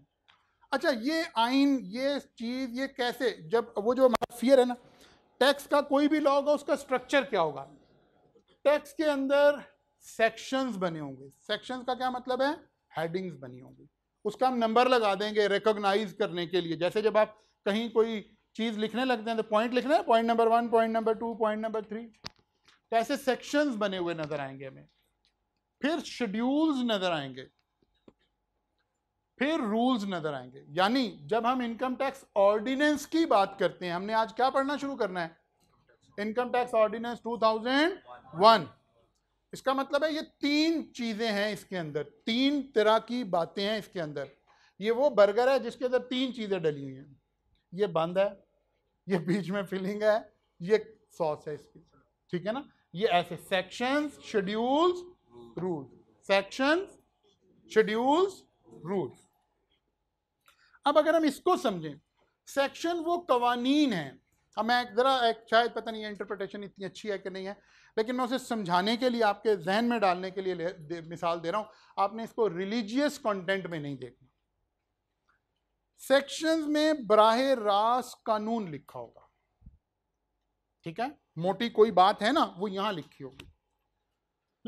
अच्छा ये आइन ये चीज़ ये कैसे जब वो जो हमारा फियर है ना टैक्स का कोई भी लॉ होगा उसका स्ट्रक्चर क्या होगा टैक्स के अंदर सेक्शंस बने होंगे सेक्शंस का क्या मतलब है हेडिंग्स बनी होंगी उसका हम नंबर लगा देंगे रिकोगनाइज करने के लिए जैसे जब आप कहीं कोई चीज़ लिखने लगते हैं तो पॉइंट लिखना है point number one point number two point number three तो ऐसे सेक्शंस बने हुए नजर आएंगे हमें फिर शेड्यूल्स नजर आएंगे फिर रूल्स नजर आएंगे यानी जब हम इनकम टैक्स ऑर्डिनेंस की बात करते हैं हमने आज क्या पढ़ना शुरू करना है इनकम टैक्स ऑर्डिनेंस 2001 इसका मतलब है ये तीन चीजें हैं इसके अंदर तीन तरह की बातें हैं इसके अंदर ये वो बर्गर है जिसके अंदर तीन चीजें डली हुई हैं ये बंद है ये बीच में फिलिंग है ये सॉस है इसकी ठीक है ना ये ऐसे sections schedules rules sections schedules rules अब अगर हम इसको समझें सेक्शन वो कवानीन है अब मैं ज़रा एक शायद पता नहीं है इंटरप्रटेशन इतनी अच्छी है कि नहीं है लेकिन मैं उसे समझाने के लिए आपके जहन में डालने के लिए दे, मिसाल दे रहा हूँ आपने इसको रिलीजियस कंटेंट में नहीं देखना सेक्शंस में बराह रास कानून लिखा होगा ठीक है मोटी कोई बात है ना वो यहाँ लिखी होगी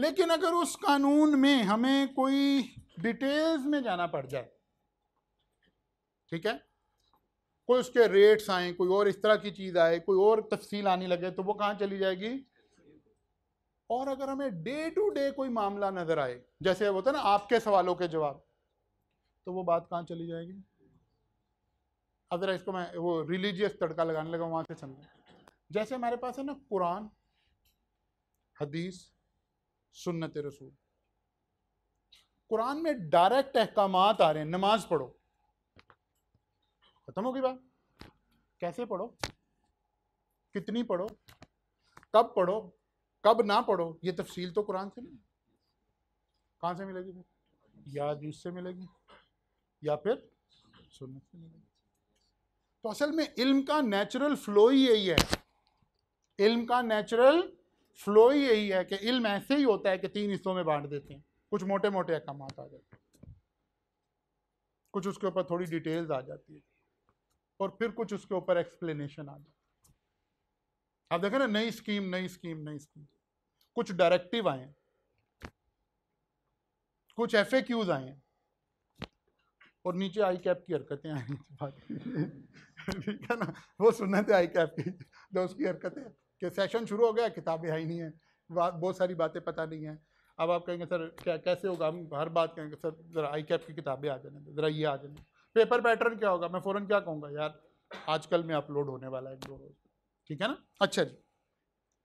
लेकिन अगर उस कानून में हमें कोई डिटेल्स में जाना पड़ जाए ठीक है कोई उसके रेट्स आए कोई और इस तरह की चीज़ आए कोई और तफसील आने लगे तो वो कहाँ चली जाएगी और अगर हमें डे टू डे कोई मामला नज़र आए जैसे होता है ना आपके सवालों के जवाब तो वो बात कहां चली जाएगी अगर इसको मैं वो रिलीजियस तड़का लगाने लगा वहां से समझा जैसे हमारे पास है ना कुरान हदीस सुन्नत रसूल कुरान में डायरेक्ट अहकाम आ रहे हैं नमाज पढ़ो खत्म होगी बात कैसे पढ़ो कितनी पढ़ो कब पढ़ो कब ना पढ़ो ये तफसील तो कुरान से नहीं कहाँ से मिलेगी फिर या हदीस से मिलेगी या फिर सुन्नत से मिलेगी तो असल में इल्म का नेचुरल फ्लो ही यही है इल्म का नेचुरल फ्लो ही यही है कि इल्म ऐसे ही होता है कि तीन हिस्सों में बांट देते हैं कुछ मोटे मोटे अहकाम आ जाते कुछ उसके ऊपर थोड़ी डिटेल्स आ जाती है और फिर कुछ उसके ऊपर एक्सप्लेनेशन आ जाती है आप देखें ना नई स्कीम नई स्कीम नई स्कीम कुछ डायरेक्टिव आए कुछ एफ आए हैं और नीचे आई कैप की हरकतें आई ठीक है ना वो थे आई कैप की जो उसकी हरकतें कि सेशन शुरू हो गया किताबें आई नहीं है बहुत सारी बातें पता नहीं है अब आप कहेंगे सर क्या कैसे होगा हम हर बात कहेंगे सर ज़रा आई कैप की किताबें आ जाने ज़रा ये आ जाने पेपर पैटर्न क्या होगा मैं फ़ौरन क्या कहूँगा यार आजकल में अपलोड होने वाला है दो रोज़ ठीक है ना अच्छा जी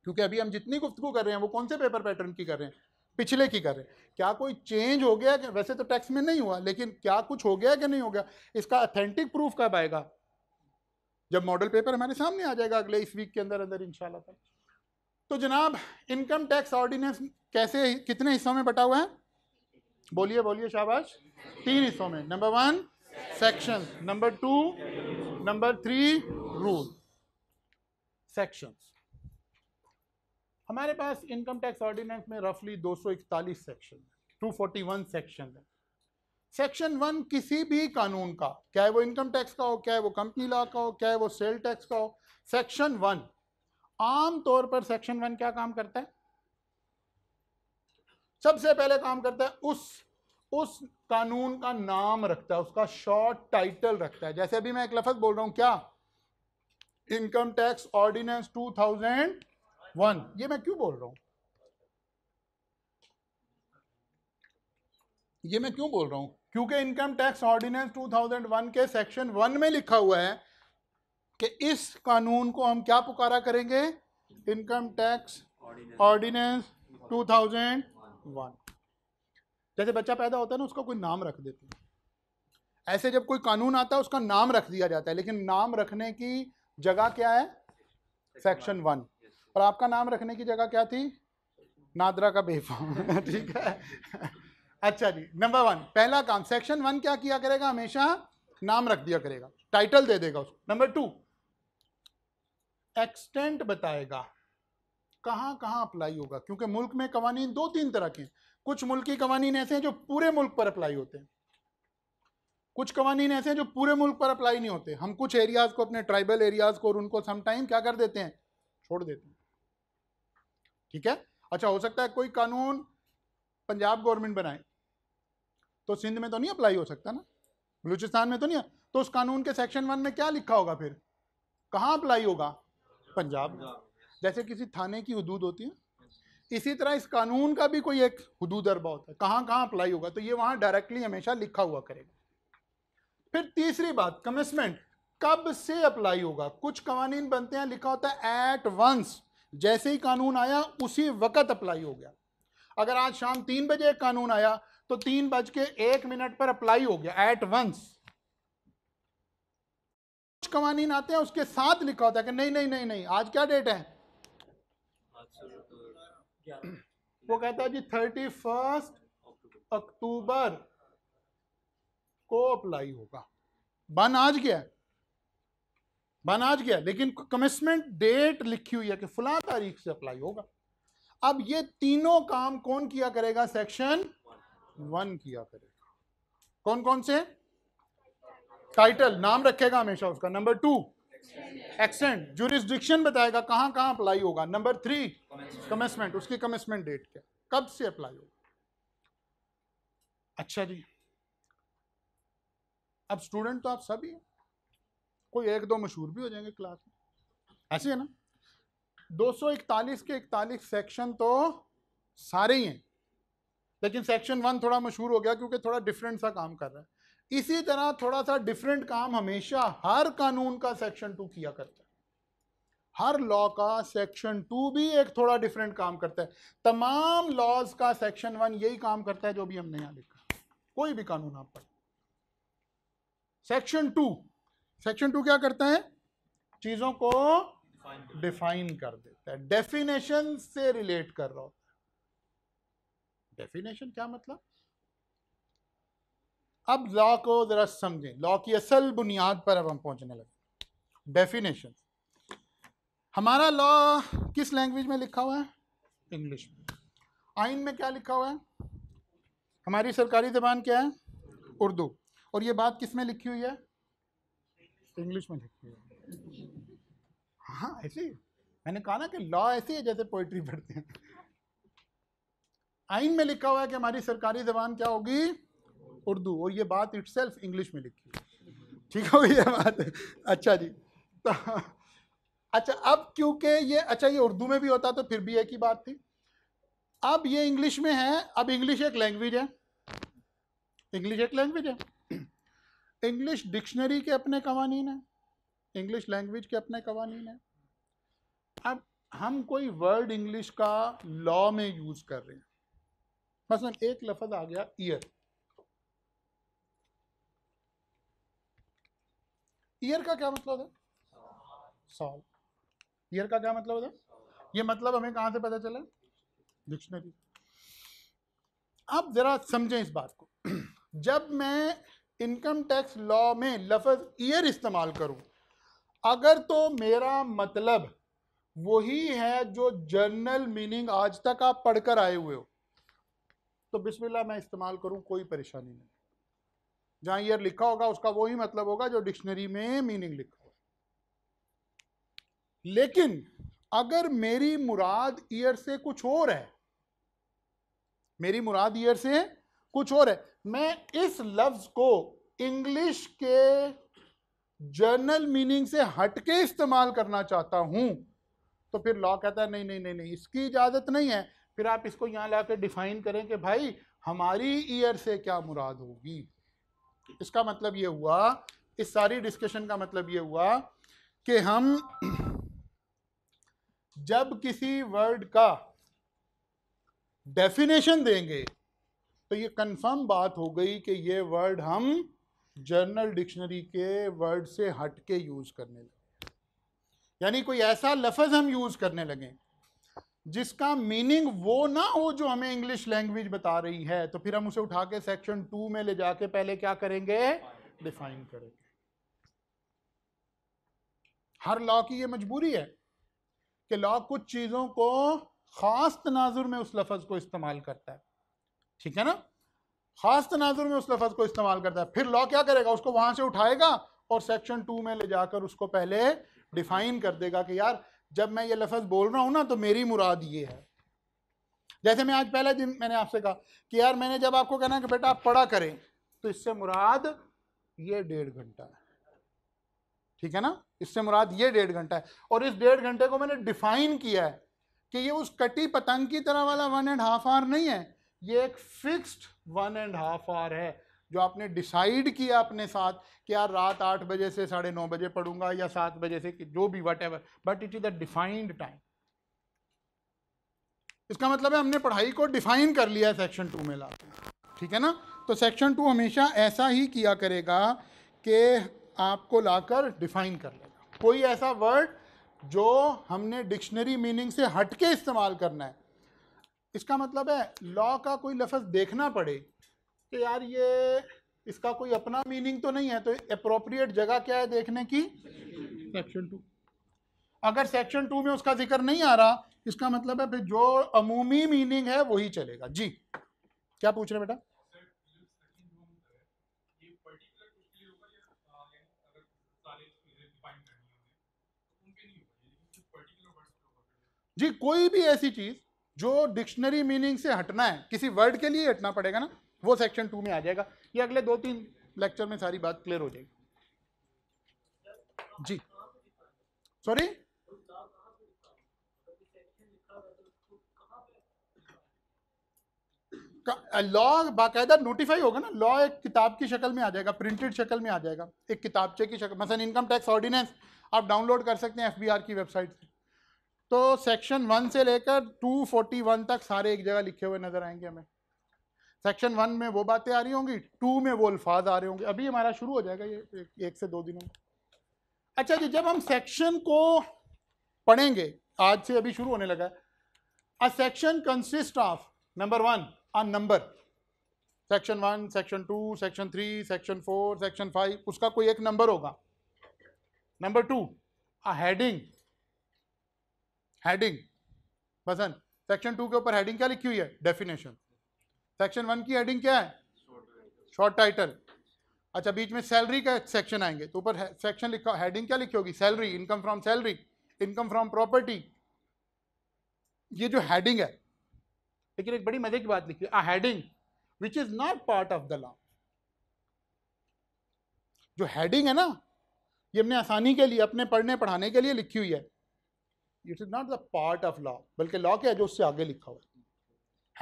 क्योंकि अभी हम जितनी गुफ्तु कर रहे हैं वो कौन से पेपर पैटर्न की कर रहे हैं पिछले की कर रहे हैं क्या कोई चेंज हो गया कि वैसे तो टैक्स में नहीं हुआ लेकिन क्या कुछ हो गया कि नहीं हो गया इसका अथेंटिक प्रूफ कब आएगा जब मॉडल पेपर हमारे सामने आ जाएगा अगले इस वीक के अंदर अंदर इंशाल्लाह तो जनाब इनकम टैक्स ऑर्डिनेंस कैसे कितने हिस्सों में बटा हुआ है बोलिए बोलिए शाबाश तीन हिस्सों में number one section number two number three rule section हमारे पास इनकम टैक्स ऑर्डिनेंस में रफली दो सौ इकतालीस सेक्शन है वन सेक्शन है सेक्शन वन किसी भी कानून का क्या है वो इनकम टैक्स का हो क्या है वो कंपनी लॉ का हो क्या है वो सेल टैक्स का हो सेक्शन वन आम तौर पर सेक्शन वन क्या काम करता है सबसे पहले काम करता है उस उस कानून का नाम रखता है उसका शॉर्ट टाइटल रखता है जैसे अभी मैं एक लफज बोल रहा हूं क्या इनकम टैक्स ऑर्डिनेंस 2001 ये मैं क्यों बोल रहा हूं ये मैं क्यों बोल रहा हूं क्योंकि इनकम टैक्स ऑर्डिनेंस 2001 के सेक्शन वन में लिखा हुआ है कि इस कानून को हम क्या पुकारा करेंगे इनकम टैक्स ऑर्डिनेंस 2001 जैसे बच्चा पैदा होता है ना उसका कोई नाम रख देते हैं ऐसे जब कोई कानून आता है उसका नाम रख दिया जाता है लेकिन नाम रखने की जगह क्या है सेक्शन वन और आपका नाम रखने की जगह क्या थी नादरा का बेफाम ठीक है अच्छा जी नंबर वन पहला काम सेक्शन वन क्या किया करेगा हमेशा नाम रख दिया करेगा टाइटल दे देगा उसको नंबर टू एक्सटेंट बताएगा कहाँ कहां अप्लाई होगा क्योंकि मुल्क में कवानी दो तीन तरह के कुछ मुल्क की कवानीन ऐसे हैं जो पूरे मुल्क पर अप्लाई होते हैं कुछ कवानीन ऐसे हैं जो पूरे मुल्क पर अप्लाई नहीं होते हम कुछ एरियाज को अपने ट्राइबल एरियाज को और उनको समटाइम क्या कर देते हैं छोड़ देते हैं ठीक है अच्छा हो सकता है कोई कानून पंजाब गवर्नमेंट बनाए तो सिंध में तो नहीं अप्लाई हो सकता ना बलूचिस्तान में तो नहीं तो उस कानून के सेक्शन वन में क्या लिखा होगा फिर कहाँ अप्लाई होगा पंजाब जैसे किसी थाने की हदूद होती है इसी तरह इस कानून का भी कोई एक हदूद अरबा होता है कहाँ कहाँ अप्लाई होगा तो ये वहाँ डायरेक्टली हमेशा लिखा हुआ करेगा फिर तीसरी बात कमिसमेंट कब से अप्लाई होगा कुछ कवानीन बनते हैं लिखा होता है एट वंस जैसे ही कानून आया उसी वक्त अप्लाई हो गया अगर आज शाम तीन बजे एक कानून आया तो तीन बज के एक मिनट पर अप्लाई हो गया एट वंस कुछ कवानी आते हैं उसके साथ लिखा होता है कि नहीं नहीं नहीं नहीं आज क्या डेट है वो कहता है जी थर्टी फर्स्ट अक्टूबर को अप्लाई होगा बन आज गया बन आज गया लेकिन कमिशमेंट डेट लिखी हुई है कि फुला तारीख से अप्लाई होगा अब ये तीनों काम कौन किया करेगा सेक्शन वन किया करेगा कौन कौन से टाइटल नाम रखेगा हमेशा उसका नंबर टू एक्सेंट जुरिस्डिक्शन बताएगा कहां कहां अप्लाई होगा नंबर थ्री कमेंसमेंट उसकी कमेंसमेंट डेट क्या कब से अप्लाई होगा अच्छा जी अब स्टूडेंट तो आप सभी हैं कोई एक दो मशहूर भी हो जाएंगे क्लास में ऐसे है ना 241 के 41 सेक्शन तो सारे ही हैं लेकिन सेक्शन वन थोड़ा मशहूर हो गया क्योंकि थोड़ा डिफरेंट सा काम कर रहा है इसी तरह थोड़ा सा डिफरेंट काम हमेशा हर कानून का सेक्शन टू किया करता है हर लॉ का सेक्शन टू भी एक थोड़ा डिफरेंट काम करता है तमाम लॉज का सेक्शन वन यही काम करता है जो भी हमने यहां लिखा कोई भी कानून आप पढ़ सेक्शन टू सेक्शन टू क्या करता है चीज़ों को डिफाइन कर देता है डेफिनेशन से रिलेट कर रहा हो डेफिनेशन क्या मतलब अब लॉ को ज़रा समझें लॉ की असल बुनियाद पर अब हम पहुंचने लगे डेफिनेशन हमारा लॉ किस लैंग्वेज में लिखा हुआ है इंग्लिश में आइन में क्या लिखा हुआ है हमारी सरकारी जबान क्या है उर्दू और ये बात किस में लिखी हुई है इंग्लिश में लिखी हुई है हाँ ऐसे मैंने कहा ना कि लॉ ऐसे है जैसे पोइट्री पढ़ते हैं आइन में लिखा हुआ है कि हमारी सरकारी जबान क्या होगी उर्दू और ये बात इट इंग्लिश में लिखी ठीक है ये बात अच्छा जी तो अच्छा अब क्योंकि ये अच्छा ये उर्दू में भी होता तो फिर भी एक ही बात थी अब ये इंग्लिश में है अब इंग्लिश एक लैंग्वेज है इंग्लिश एक लैंग्वेज है इंग्लिश डिक्शनरी के अपने कवानीन है इंग्लिश लैंग्वेज के अपने कवानीन है अब हम कोई वर्ड इंग्लिश का लॉ में यूज़ कर रहे हैं मसलन एक लफज आ गया ईयर ईयर का क्या मतलब है साल ईयर का क्या मतलब है ये मतलब हमें कहां से पता चला डिक्शनरी आप ज़रा समझें इस बात को जब मैं इनकम टैक्स लॉ में लफज ईयर इस्तेमाल करूं अगर तो मेरा मतलब वही है जो जर्नल मीनिंग आज तक आप पढ़कर आए हुए हो तो बिस्मिल्लाह मैं इस्तेमाल करूँ कोई परेशानी नहीं जहाँ ईयर लिखा होगा उसका वही मतलब होगा जो डिक्शनरी में मीनिंग लिखा होगा लेकिन अगर मेरी मुराद ईयर से कुछ और है मेरी मुराद ईयर से कुछ और है मैं इस लफ्ज को इंग्लिश के जर्नल मीनिंग से हटके इस्तेमाल करना चाहता हूं तो फिर लॉ कहता है नहीं नहीं नहीं नहीं इसकी इजाजत नहीं है फिर आप इसको यहाँ ला डिफाइन करें कि भाई हमारी ईयर से क्या मुराद होगी इसका मतलब ये हुआ इस सारी डिस्कशन का मतलब ये हुआ कि हम जब किसी वर्ड का डेफिनेशन देंगे तो ये कंफर्म बात हो गई कि ये वर्ड हम जर्नल डिक्शनरी के वर्ड से हट के यूज़ करने लगे यानी कोई ऐसा लफज हम यूज़ करने लगें जिसका मीनिंग वो ना हो जो हमें इंग्लिश लैंग्वेज बता रही है तो फिर हम उसे उठा के सेक्शन टू में ले जाके पहले क्या करेंगे डिफाइन करेंगे हर लॉ की ये मजबूरी है कि लॉ कुछ चीज़ों को ख़ास तनाजुर में उस लफज को इस्तेमाल करता है ठीक है ना ख़ास तनाजुर में उस लफज को इस्तेमाल करता है फिर लॉ क्या करेगा उसको वहां से उठाएगा और सेक्शन टू में ले जाकर उसको पहले डिफाइन कर देगा कि यार जब मैं ये लफ्ज़ बोल रहा हूँ ना तो मेरी मुराद ये है जैसे मैं आज पहले दिन मैंने आपसे कहा कि यार मैंने जब आपको कहना कि बेटा आप पढ़ा करें तो इससे मुराद ये डेढ़ घंटा है ठीक है ना इससे मुराद ये डेढ़ घंटा है और इस डेढ़ घंटे को मैंने डिफाइन किया है कि ये उस कटी पतंग की तरह वाला वन एंड हाफ आवर नहीं है ये एक fixed one and half hour है जो आपने डिसाइड किया अपने साथ कि यार रात आठ बजे से साढ़े नौ बजे पढ़ूंगा या सात बजे से जो भी whatever but it is a defined time इसका मतलब है हमने पढ़ाई को डिफाइन कर लिया है सेक्शन टू में ला ठीक है ना तो सेक्शन टू हमेशा ऐसा ही किया करेगा कि आपको लाकर डिफाइन कर लेगा कोई ऐसा वर्ड जो हमने डिक्शनरी मीनिंग से हटके इस्तेमाल करना है इसका मतलब है लॉ का कोई लफ्ज़ देखना पड़े कि यार ये इसका कोई अपना मीनिंग तो नहीं है तो अप्रोप्रिएट जगह क्या है देखने की सेक्शन टू अगर सेक्शन टू में उसका जिक्र नहीं आ रहा इसका मतलब है फिर जो अमूमी मीनिंग है वही चलेगा जी क्या पूछ रहे बेटा जी कोई भी ऐसी चीज जो डिक्शनरी मीनिंग से हटना है किसी वर्ड के लिए हटना पड़ेगा ना वो सेक्शन टू में आ जाएगा ये अगले दो तीन लेक्चर में सारी बात क्लियर हो जाएगी जी सॉरी लॉ बाकायदा नोटिफाई होगा ना लॉ एक किताब की शक्ल में आ जाएगा प्रिंटेड शक्ल में आ जाएगा एक किताबचे की शक्ल मसलन इनकम टैक्स ऑर्डिनेंस आप डाउनलोड कर सकते हैं एफबीआर की वेबसाइट से तो सेक्शन वन से लेकर टू फोर्टी वन तक सारे एक जगह लिखे हुए नजर आएंगे हमें सेक्शन वन में वो बातें आ रही होंगी टू में वो अल्फाज आ रहे होंगे अभी हमारा शुरू हो जाएगा ये एक से दो दिनों में अच्छा जी जब हम सेक्शन को पढ़ेंगे आज से अभी शुरू होने लगा है uh section consist of number one uh number section one section two section three section four section five उसका कोई एक नंबर होगा number two uh heading heading बसन सेक्शन टू के ऊपर हेडिंग क्या लिखी हुई है डेफिनेशन सेक्शन वन की हेडिंग क्या है शॉर्ट टाइटल अच्छा बीच में सैलरी का सेक्शन आएंगे तो ऊपर सेक्शन लिखा हेडिंग क्या लिखी होगी salary income from salary income from property ये जो हेडिंग है लेकिन एक बड़ी मजे की बात लिखी है heading which is not part of the law जो हेडिंग है ना ये हमने आसानी के लिए अपने पढ़ने पढ़ाने के लिए लिखी हुई है it is not the part of law बल्कि लॉ क्या है जो उससे आगे लिखा हुआ है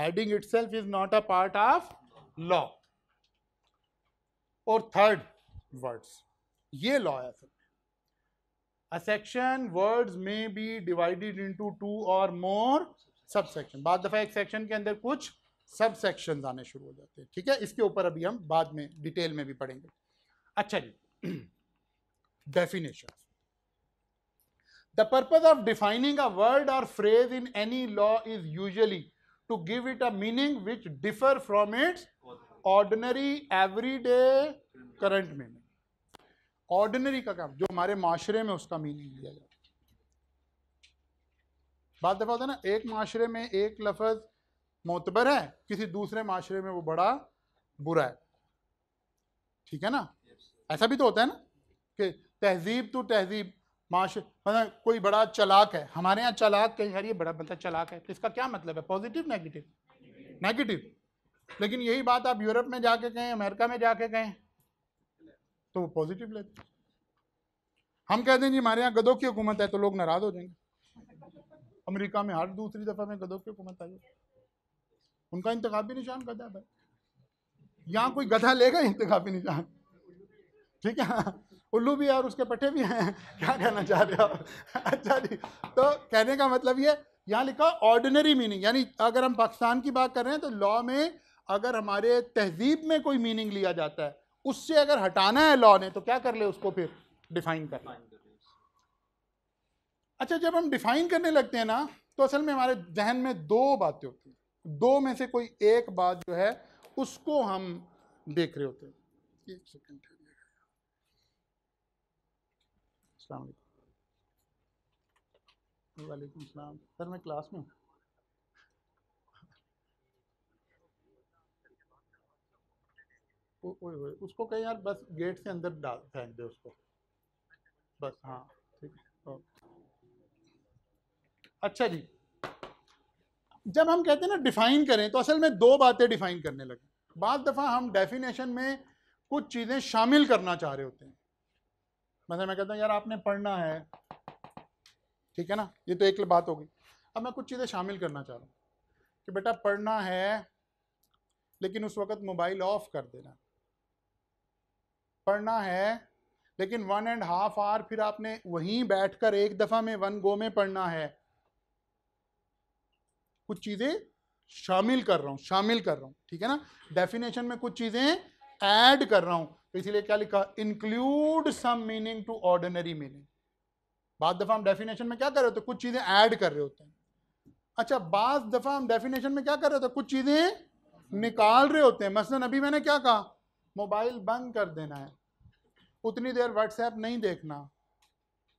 itself is not a part of law और थर्ड वर्ड्स ये लॉ है असल अ सेक्शन वर्ड्स में बी डिवाइडेड इनटू टू और मोर सब सेक्शन बाद दफ़ा एक सेक्शन के अंदर कुछ सब सेक्शन आने शुरू हो जाते हैं ठीक है इसके ऊपर अभी हम बाद में डिटेल में भी पढ़ेंगे अच्छा जी definition the purpose of defining a word और phrase in any law is usually to give it a meaning which differ from its ordinary everyday current meaning ordinary का काम जो हमारे माशरे में उसका मीनिंग लिया जाए बात दफा होता है ना एक माशरे में एक लफज मोतबर है किसी दूसरे माशरे में वो बड़ा बुरा है ठीक है ना ऐसा भी तो होता है ना कि तहजीब तो तहजीब माश मतलब कोई बड़ा चलाक है हमारे यहाँ चलाक कहीं यार ये बड़ा बंदा मतलब चलाक है तो इसका क्या मतलब है पॉजिटिव नेगेटिव नेगेटिव लेकिन यही बात आप यूरोप में जाके कहें अमेरिका में जाके कहें तो वो पॉजिटिव लेते हम कहते हैं जी हमारे यहाँ गदों की हुकूमत है तो लोग नाराज हो जाएंगे अमेरिका में हर दूसरी दफ़ा में गदों की हुकूमत आई उनका इंतबी निशान गधा भाई यहाँ कोई गधा लेगा इंतबी निशान ठीक है उल्लू भी है और उसके पट्टे भी हैं क्या कहना चाह रहे हो अच्छा जी तो कहने का मतलब ये यहाँ लिखा ऑर्डिनरी मीनिंग यानी अगर हम पाकिस्तान की बात कर रहे हैं तो लॉ में अगर हमारे तहजीब में कोई मीनिंग लिया जाता है उससे अगर हटाना है लॉ ने तो क्या कर ले उसको फिर डिफाइन कर लें अच्छा जब हम डिफाइन करने लगते हैं ना तो असल में हमारे जहन में दो बातें होती हैं दो में से कोई एक बात जो है उसको हम देख रहे होते हैं एक सेकेंड अस्सलाम वालेकुम सलाम सर मैं क्लास में हूँ ओए उसको कहीं यार बस गेट से अंदर डाल फेंक दे उसको बस हाँ ठीक है अच्छा जी जब हम कहते हैं ना डिफाइन करें तो असल में दो बातें डिफाइन करने लगे बाद दफ़ा हम डेफिनेशन में कुछ चीज़ें शामिल करना चाह रहे होते हैं मतलब मैं कहता हूँ यार आपने पढ़ना है ठीक है ना ये तो एक बात हो गई अब मैं कुछ चीज़ें शामिल करना चाह रहा हूँ कि बेटा पढ़ना है लेकिन उस वक्त मोबाइल ऑफ कर देना पढ़ना है लेकिन वन एंड हाफ आवर फिर आपने वहीं बैठकर एक दफ़ा में वन गो में पढ़ना है कुछ चीज़ें शामिल कर रहा हूँ शामिल कर रहा हूँ ठीक है ना डेफिनेशन में कुछ चीज़ें ऐड कर रहा हूँ तो इसीलिए क्या लिखा include some meaning to ordinary meaning बाद दफा हम डेफिनेशन में क्या कर रहे होते कुछ चीजें ऐड कर रहे होते हैं अच्छा बाद दफा हम डेफिनेशन में क्या कर रहे होते कुछ चीजें निकाल रहे होते हैं मसलन अभी मैंने क्या कहा मोबाइल बंद कर देना है उतनी देर व्हाट्सएप नहीं देखना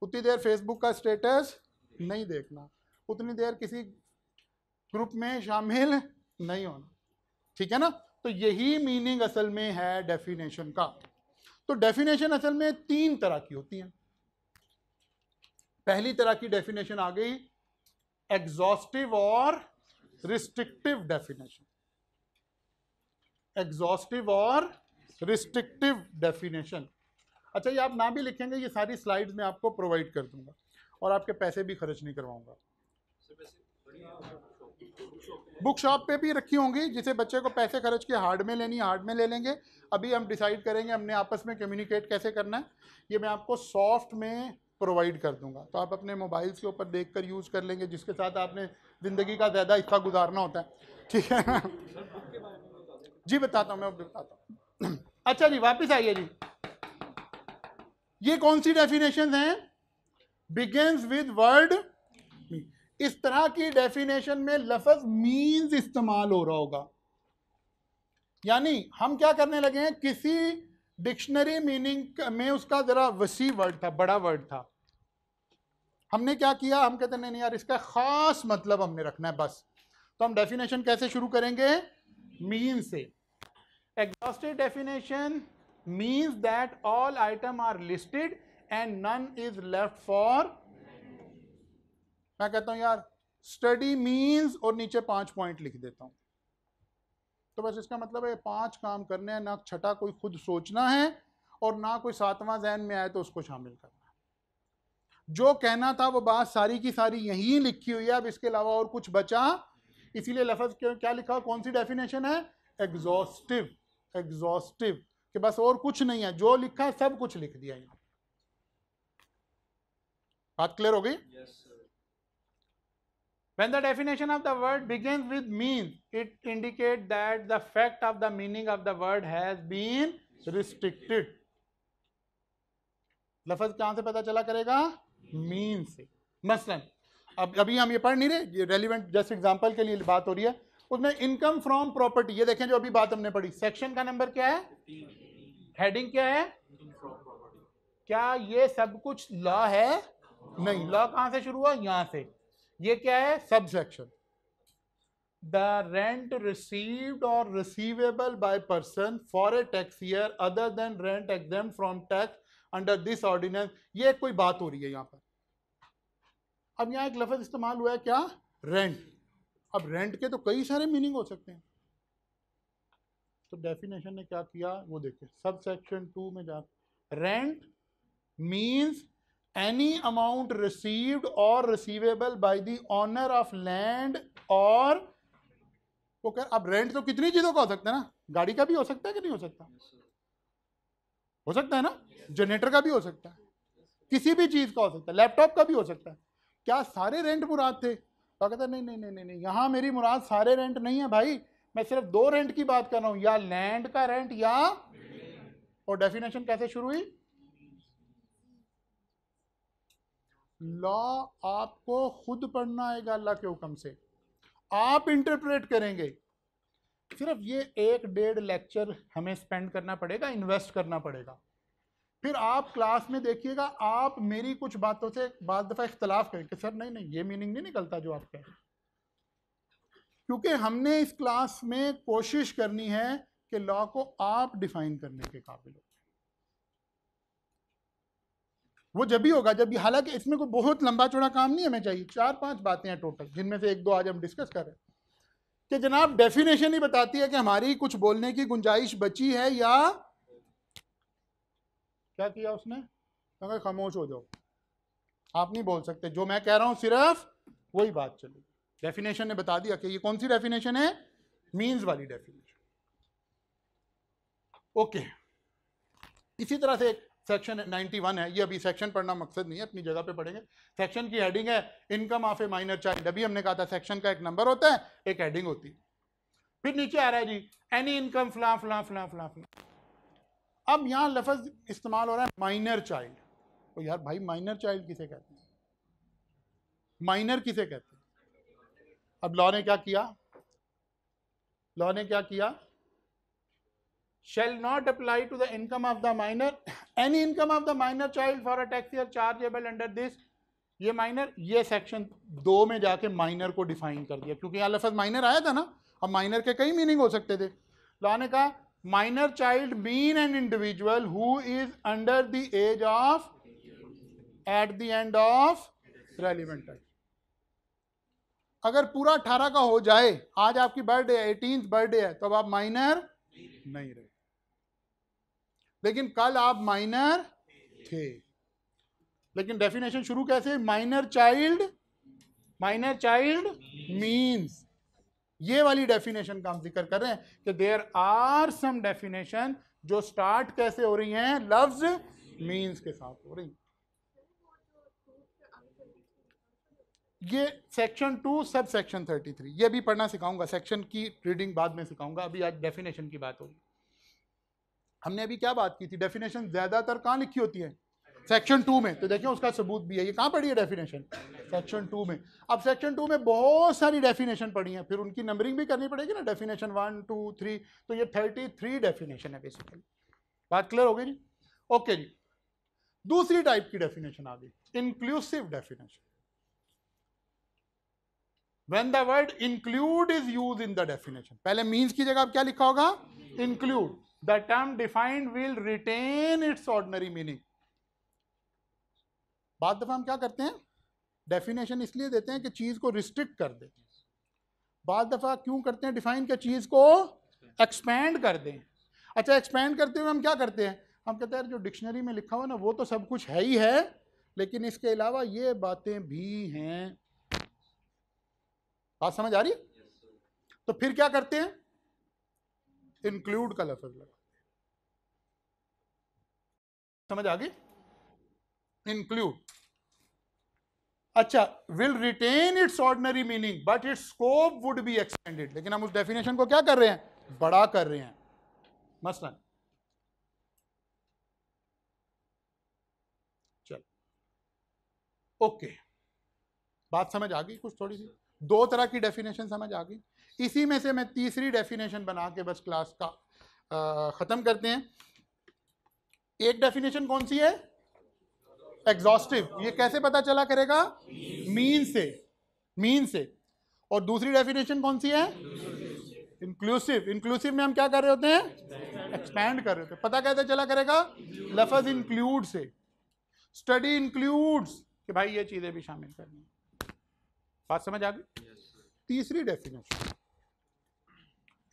उतनी देर फेसबुक का स्टेटस नहीं देखना उतनी देर किसी ग्रुप में शामिल नहीं होना ठीक है ना तो यही मीनिंग असल में है डेफिनेशन का तो डेफिनेशन असल में तीन तरह की होती है पहली तरह की डेफिनेशन आ गई एग्जॉस्टिव और रिस्ट्रिक्टिव डेफिनेशन एग्जॉस्टिव और रिस्ट्रिक्टिव डेफिनेशन अच्छा ये आप ना भी लिखेंगे ये सारी स्लाइड्स में आपको प्रोवाइड कर दूंगा और आपके पैसे भी खर्च नहीं करवाऊंगा बुक शॉप पे भी रखी होंगी जिसे बच्चे को पैसे खर्च के हार्ड में लेनी हार्ड में ले लेंगे अभी हम डिसाइड करेंगे हमने आपस में कम्युनिकेट कैसे करना है ये मैं आपको सॉफ्ट में प्रोवाइड कर दूंगा तो आप अपने मोबाइल्स के ऊपर देख कर यूज़ कर लेंगे जिसके साथ आपने ज़िंदगी का ज़्यादा हिस्सा गुजारना होता है ठीक है जी बताता हूँ मैं बताता हूँ अच्छा जी वापस आइए जी ये कौन सी डेफिनेशन हैं बिगेन्स विद वर्ड इस तरह की डेफिनेशन में लफज मीन्स इस्तेमाल हो रहा होगा यानी हम क्या करने लगे हैं किसी डिक्शनरी मीनिंग में उसका ज़रा वसी वर्ड था बड़ा वर्ड था हमने क्या किया हम कहते नहीं यार इसका ख़ास मतलब हमने रखना है बस तो हम डेफिनेशन कैसे शुरू करेंगे मीन से exhausted definition means that all item are listed and none is left for मैं कहता हूँ यार स्टडी मीन्स और नीचे पांच पॉइंट लिख देता हूँ तो बस इसका मतलब है पांच काम करने हैं ना छठा कोई खुद सोचना है और ना कोई सातवां जहन में आए तो उसको शामिल करना है जो कहना था वो बात सारी की सारी यही लिखी हुई है अब इसके अलावा और कुछ बचा इसीलिए लफज क्या लिखा कौन सी डेफिनेशन है एग्जॉस्टिव एग्जॉस्टिव कि बस और कुछ नहीं है जो लिखा है सब कुछ लिख दिया यहां बात क्लियर हो गई yes, When the definition of the word begins with means, it indicates that the fact of the meaning of the word has been restricted. लफज कहाँ से पता चला करेगा मीन से मसलन अब अभी हम ये पढ़ नहीं रहे ये रेलिवेंट जस्ट एग्जांपल के लिए बात हो रही है उसमें इनकम फ्रॉम प्रॉपर्टी ये देखें जो अभी बात हमने पढ़ी सेक्शन का नंबर क्या है हेडिंग क्या है क्या ये सब कुछ लॉ है नहीं लॉ कहाँ से शुरू हुआ यहाँ से ये क्या है सब सेक्शन द रेंट रिसीव्ड और receivable by person for a tax year other than rent exempt from tax under this ordinance ये कोई बात हो रही है यहाँ पर अब यहाँ एक लफज इस्तेमाल हुआ है क्या रेंट अब रेंट के तो कई सारे मीनिंग हो सकते हैं तो डेफिनेशन ने क्या किया वो देखे सब सेक्शन टू में जा rent means any amount received और receivable by the owner of land और वो कह अब रेंट तो कितनी चीजों का हो सकता है ना गाड़ी का भी हो सकता है कि नहीं हो सकता हो सकता है ना जनरेटर का भी हो सकता है किसी भी चीज का हो सकता है लैपटॉप का भी हो सकता है क्या सारे रेंट मुराद थे तो कहते नहीं नहीं नहीं नहीं नहीं यहाँ मेरी मुराद सारे रेंट नहीं है भाई मैं सिर्फ दो रेंट की बात कर रहा हूँ या लैंड का रेंट या और डेफिनेशन कैसे शुरू हुई लॉ आपको खुद पढ़ना आएगा अल्लाह के हुक्म से आप इंटरप्रेट करेंगे सिर्फ ये एक डेढ़ लेक्चर हमें स्पेंड करना पड़ेगा इन्वेस्ट करना पड़ेगा फिर आप क्लास में देखिएगा आप मेरी कुछ बातों से बाद दफ़ा इख्तलाफ करेंगे सर नहीं नहीं ये मीनिंग नहीं निकलता जो आप कह रहे क्योंकि हमने इस क्लास में कोशिश करनी है कि लॉ को आप डिफाइन करने के काबिल हो वो जब भी होगा जब भी हालांकि इसमें कोई बहुत लंबा चौड़ा काम नहीं हमें चाहिए चार पांच बातें हैं टोटल जिनमें से एक दो आज हम डिस्कस करें कि जनाब डेफिनेशन ही बताती है कि हमारी कुछ बोलने की गुंजाइश बची है या क्या किया उसने तो खामोश हो जाओ आप नहीं बोल सकते जो मैं कह रहा हूं सिर्फ वही बात चली डेफिनेशन ने बता दिया कि ये कौन सी डेफिनेशन है मीन्स वाली डेफिनेशन ओके इसी तरह से एक सेक्शन वन है ये अभी सेक्शन पढ़ना मकसद नहीं है अपनी जगह पे पढ़ेंगे सेक्शन की हेडिंग है income of a minor child अभी हमने कहा था सेक्शन का एक नंबर होता है एक हेडिंग होती है फिर नीचे आ रहा है जी एनी इनकम फ्ला फ्ला फ्ला फ्ला फ्ला अब यहाँ लफज इस्तेमाल हो रहा है माइनर चाइल्ड तो यार भाई माइनर चाइल्ड किसे कहते हैं माइनर किसे कहते हैं अब लॉ ने क्या किया लॉ ने क्या किया shall not apply to the income of the minor any income of the minor child for a tax year chargeable under this ये माइनर ये सेक्शन दो में जाके माइनर को डिफाइन कर दिया क्योंकि यहाँ लफज माइनर आया था ना अब माइनर के कई मीनिंग हो सकते थे लॉ ने कहा minor child mean an individual who is under the age of at the end of relevant अगर पूरा अठारह का हो जाए आज आपकी बर्थडे है एटीन बर्थडे है तो अब आप माइनर नहीं रहे लेकिन कल आप माइनर थे लेकिन डेफिनेशन शुरू कैसे minor child minor child means ये वाली डेफिनेशन का हम जिक्र कर रहे हैं कि देर आर सम डेफिनेशन जो स्टार्ट कैसे हो रही हैं लव्ज मीन्स के साथ हो रही ये section two subsection thirty three ये भी पढ़ना सिखाऊंगा सेक्शन की रीडिंग बाद में सिखाऊंगा अभी आज डेफिनेशन की बात होगी हमने अभी क्या बात की थी डेफिनेशन ज्यादातर कहाँ लिखी होती है सेक्शन टू में तो देखिए उसका सबूत भी है ये कहाँ पड़ी है डेफिनेशन सेक्शन टू में अब सेक्शन टू में बहुत सारी डेफिनेशन पड़ी है फिर उनकी नंबरिंग भी करनी पड़ेगी ना डेफिनेशन वन टू थ्री तो ये थर्टी थ्री डेफिनेशन है बेसिकली बात क्लियर हो गई जी ओके जी दूसरी टाइप की डेफिनेशन आ गई inclusive definition when the word include is used in the definition पहले means की जगह आप क्या लिखा होगा include the term defined will retain its ordinary meaning बाद दफा हम क्या करते हैं डेफिनेशन इसलिए देते हैं कि चीज को रिस्ट्रिक्ट कर दें बाद दफा क्यों करते हैं डिफाइन के चीज को एक्सपेंड कर दें अच्छा एक्सपेंड करते हुए हम क्या करते हैं हम कहते हैं जो डिक्शनरी में लिखा हुआ ना वो तो सब कुछ है ही है लेकिन इसके अलावा ये बातें भी हैं बात समझ आ रही तो फिर क्या करते हैं इंक्लूड का लफज लगा समझ आ गई इंक्लूड अच्छा will retain its ordinary meaning but its scope would be extended लेकिन हम उस डेफिनेशन को क्या कर रहे हैं बड़ा कर रहे हैं मसलन चल ओके बात समझ आ गई कुछ थोड़ी सी दो तरह की डेफिनेशन समझ आ गई इसी में से मैं तीसरी डेफिनेशन बना के बस क्लास का ख़त्म करते हैं एक डेफिनेशन कौन सी है एग्जॉस्टिव ये कैसे पता चला करेगा मीन से मीन से और दूसरी डेफिनेशन कौन सी है इंक्लूसिव इंक्लूसिव में हम क्या कर रहे होते हैं एक्सपैंड कर रहे होते हैं पता कैसे चला करेगा लफज इंक्लूड से स्टडी इंक्लूड्स कि भाई ये चीज़ें भी शामिल करनी बात समझ आ गई तीसरी डेफिनेशन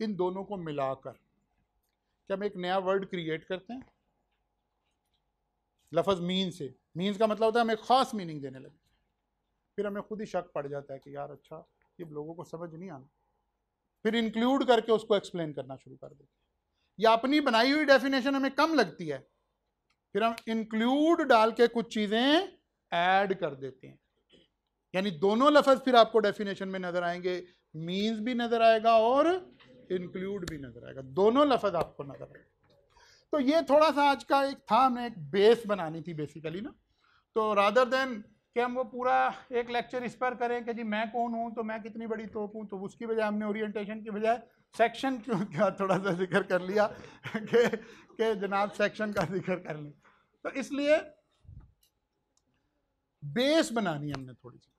इन दोनों को मिलाकर क्या हम एक नया वर्ड क्रिएट करते हैं लफज मीन से मीन्स का मतलब होता है हमें ख़ास मीनिंग देने लगे फिर हमें खुद ही शक पड़ जाता है कि यार अच्छा ये लोगों को समझ नहीं आना फिर इंक्लूड करके उसको एक्सप्लेन करना शुरू कर देते हैं या अपनी बनाई हुई डेफिनेशन हमें कम लगती है फिर हम इंक्लूड डाल के कुछ चीज़ें ऐड कर देते हैं यानी दोनों लफज फिर आपको डेफिनेशन में नज़र आएंगे मीन्स भी नज़र आएगा और इंक्लूड भी नजर आएगा दोनों लफज आपको नजर आएगा तो ये थोड़ा सा आज का एक था हमने एक बेस बनानी थी बेसिकली ना तो रादर देन कि हम वो पूरा एक लेक्चर इस पर करें कि जी मैं कौन हूँ तो मैं कितनी बड़ी तोप हूँ तो उसकी बजाय हमने ओरिएंटेशन की बजाय सेक्शन क्यों क्या थोड़ा सा जिक्र कर लिया के, के जनाब सेक्शन का जिक्र कर लें तो इसलिए बेस बनानी हमने थोड़ी सी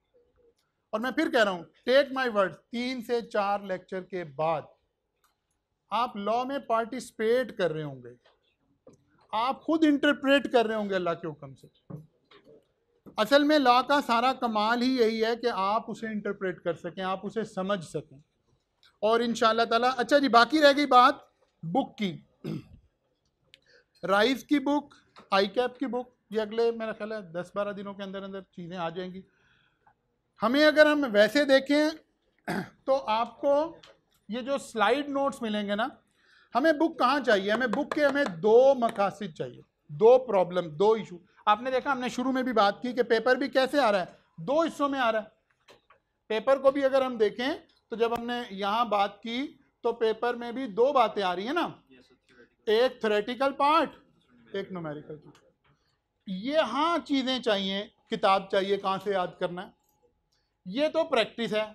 और मैं फिर कह रहा हूँ टेक माई वर्ड तीन से चार लेक्चर के बाद आप लॉ में पार्टिसिपेट कर रहे होंगे आप खुद इंटरप्रेट कर रहे होंगे अल्लाह के हुक्म से असल में लॉ का सारा कमाल ही यही है कि आप उसे इंटरप्रेट कर सकें आप उसे समझ सकें और इन ताला अच्छा जी बाकी रह गई बात बुक की राइस की बुक आई कैप की बुक ये अगले मेरा ख्याल है दस बारह दिनों के अंदर अंदर चीज़ें आ जाएंगी हमें अगर हम वैसे देखें तो आपको ये जो स्लाइड नोट्स मिलेंगे ना हमें बुक कहाँ चाहिए हमें बुक के हमें दो मकासद चाहिए दो प्रॉब्लम दो इशू आपने देखा हमने शुरू में भी बात की कि पेपर भी कैसे आ रहा है दो हिस्सों में आ रहा है पेपर को भी अगर हम देखें तो जब हमने यहाँ बात की तो पेपर में भी दो बातें आ रही है ना एक थ्रेटिकल पार्ट एक नोमेरिकल पार्ट ये हाँ चीज़ें चाहिए किताब चाहिए कहाँ से याद करना है ये तो प्रैक्टिस है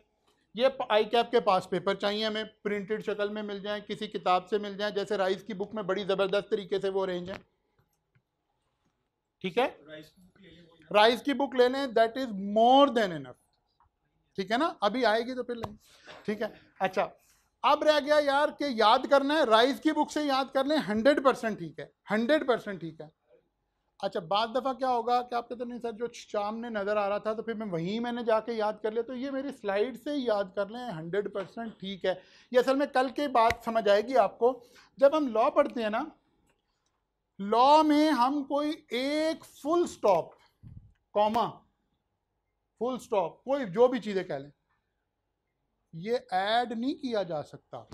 ये आई कैप के पास पेपर चाहिए हमें प्रिंटेड शक्ल में मिल जाए किसी किताब से मिल जाए जैसे राइस की बुक में बड़ी ज़बरदस्त तरीके से वो अरेंज है ठीक है राइस की बुक ले लें that is more than enough ठीक है ना अभी आएगी तो फिर लें ठीक है अच्छा अब रह गया यार कि याद करना है राइस की बुक से याद कर लें हंड्रेड परसेंट ठीक है हंड्रेड परसेंट ठीक है अच्छा बाद दफ़ा क्या होगा कि आप कहते तो नहीं सर जो सामने नज़र आ रहा था तो फिर मैं वहीं मैंने जाके याद कर लिया तो ये मेरी स्लाइड से याद कर लें हंड्रेड परसेंट ठीक है ये असल में कल के बात समझ आएगी आपको जब हम लॉ पढ़ते हैं ना लॉ में हम कोई एक full stop comma full stop कोई जो भी चीज़ें कह लें ये ऐड नहीं किया जा सकता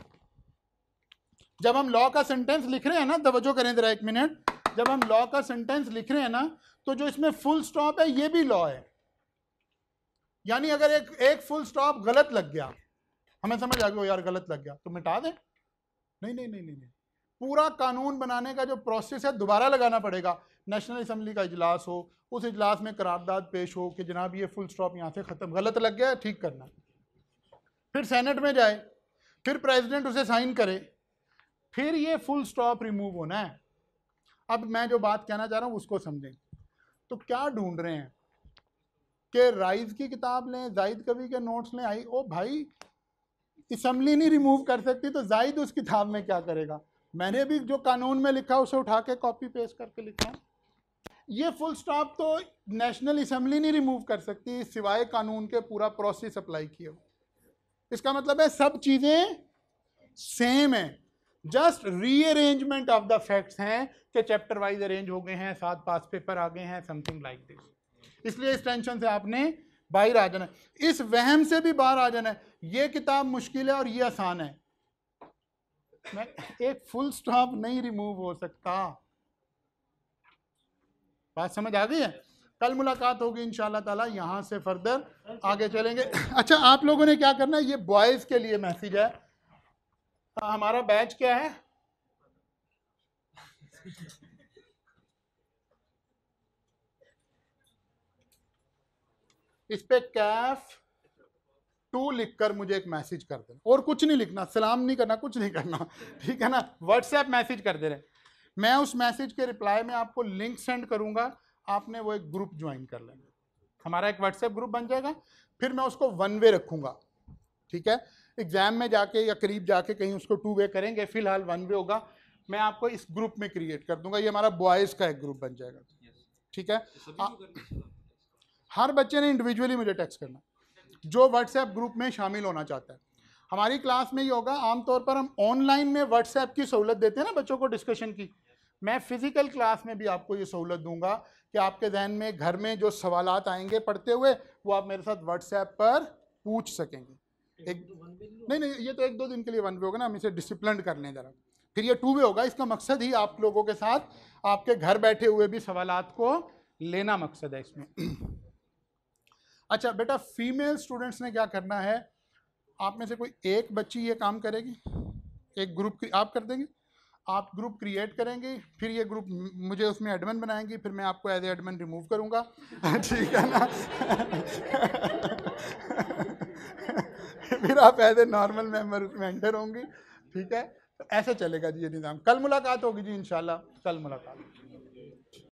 जब हम लॉ का सेंटेंस लिख रहे हैं ना तवज्जो करें ज़रा एक मिनट जब हम लॉ का सेंटेंस लिख रहे हैं ना तो जो इसमें फुल स्टॉप है ये भी लॉ है यानी अगर एक एक फुल स्टॉप गलत लग गया हमें समझ आ गया यार गलत लग गया तो मिटा दें नहीं नहीं नहीं नहीं नहीं पूरा कानून बनाने का जो प्रोसेस है दोबारा लगाना पड़ेगा नेशनल असम्बली का इजलास हो उस इजलास में करारदाद पेश हो कि जनाब ये फुल स्टॉप यहाँ से ख़त्म गलत लग गया ठीक करना फिर सेनेट में जाए फिर प्रेसिडेंट उसे साइन करे फिर ये फुल स्टॉप रिमूव होना है अब मैं जो बात कहना चाह रहा हूँ उसको समझें तो क्या ढूंढ रहे हैं कि राइज की किताब लें जाहिद कवि के नोट्स लें आई ओ भाई इसम्बली नहीं रिमूव कर सकती तो जाहिद उस किताब में क्या करेगा मैंने भी जो कानून में लिखा उसे उठा के कॉपी पेस्ट करके लिखा ये फुल स्टॉप तो नेशनल असम्बली नहीं रिमूव कर सकती सिवाय कानून के पूरा प्रोसेस अप्लाई किया इसका मतलब है सब चीज़ें सेम है just rearrangement of the facts हैं कि चैप्टर वाइज अरेंज हो गए हैं सात पास पेपर आ गए हैं समथिंग लाइक दिस इसलिए इस टेंशन से आपने बाहर आ जाना इस वहम से भी बाहर आ जाना है ये किताब मुश्किल है और ये आसान है मैं एक फुल स्टॉप नहीं रिमूव हो सकता बात समझ आ गई है कल मुलाकात होगी इन ताला यहां से फर्दर आगे चलेंगे अच्छा आप लोगों ने क्या करना है ये बॉयज़ के लिए मैसेज है हाँ, हमारा बैच क्या है इस पे कैफ टू लिखकर मुझे एक मैसेज कर देना और कुछ नहीं लिखना सलाम नहीं करना कुछ नहीं करना ठीक है ना व्हाट्सएप मैसेज कर दे रहे मैं उस मैसेज के रिप्लाई में आपको लिंक सेंड करूंगा आपने वो एक ग्रुप ज्वाइन कर लेना हमारा एक व्हाट्सएप ग्रुप बन जाएगा फिर मैं उसको वन वे रखूंगा ठीक है एग्ज़ाम में जाके या करीब जाके कहीं उसको टू वे करेंगे फ़िलहाल वन वे होगा मैं आपको इस ग्रुप में क्रिएट कर दूंगा ये हमारा बॉयज़ का एक ग्रुप बन जाएगा ठीक है हर बच्चे ने इंडिविजुअली मुझे टेक्स्ट करना जो व्हाट्सएप ग्रुप में शामिल होना चाहता है हमारी क्लास में ये होगा आमतौर पर हम ऑनलाइन में व्हाट्सएप की सहूलत देते हैं ना बच्चों को डिस्कशन की मैं फ़िज़िकल क्लास में भी आपको ये सहूलत दूंगा कि आपके जहन में घर में जो सवालत आएंगे पढ़ते हुए वो आप मेरे साथ व्हाट्सएप पर पूछ सकेंगे एक नहीं नहीं ये तो एक दो दिन के लिए वन वे होगा ना हम इसे डिसिप्लिन कर लें ज़रा फिर ये टू वे होगा इसका मकसद ही आप लोगों के साथ आपके घर बैठे हुए भी सवाल को लेना मकसद है इसमें अच्छा बेटा फीमेल स्टूडेंट्स ने क्या करना है आप में से कोई एक बच्ची ये काम करेगी एक ग्रुप आप कर देंगे आप ग्रुप क्रिएट करेंगे फिर ये ग्रुप मुझे उसमें एडमिन बनाएंगी फिर मैं आपको एज ए एडमिन रिमूव करूँगा ठीक है ना फिर आप एज ए नॉर्मल मेंबर उसमें एंटर होंगी ठीक है तो ऐसे चलेगा जी ये निज़ाम कल मुलाकात होगी जी इन कल मुलाकात होगी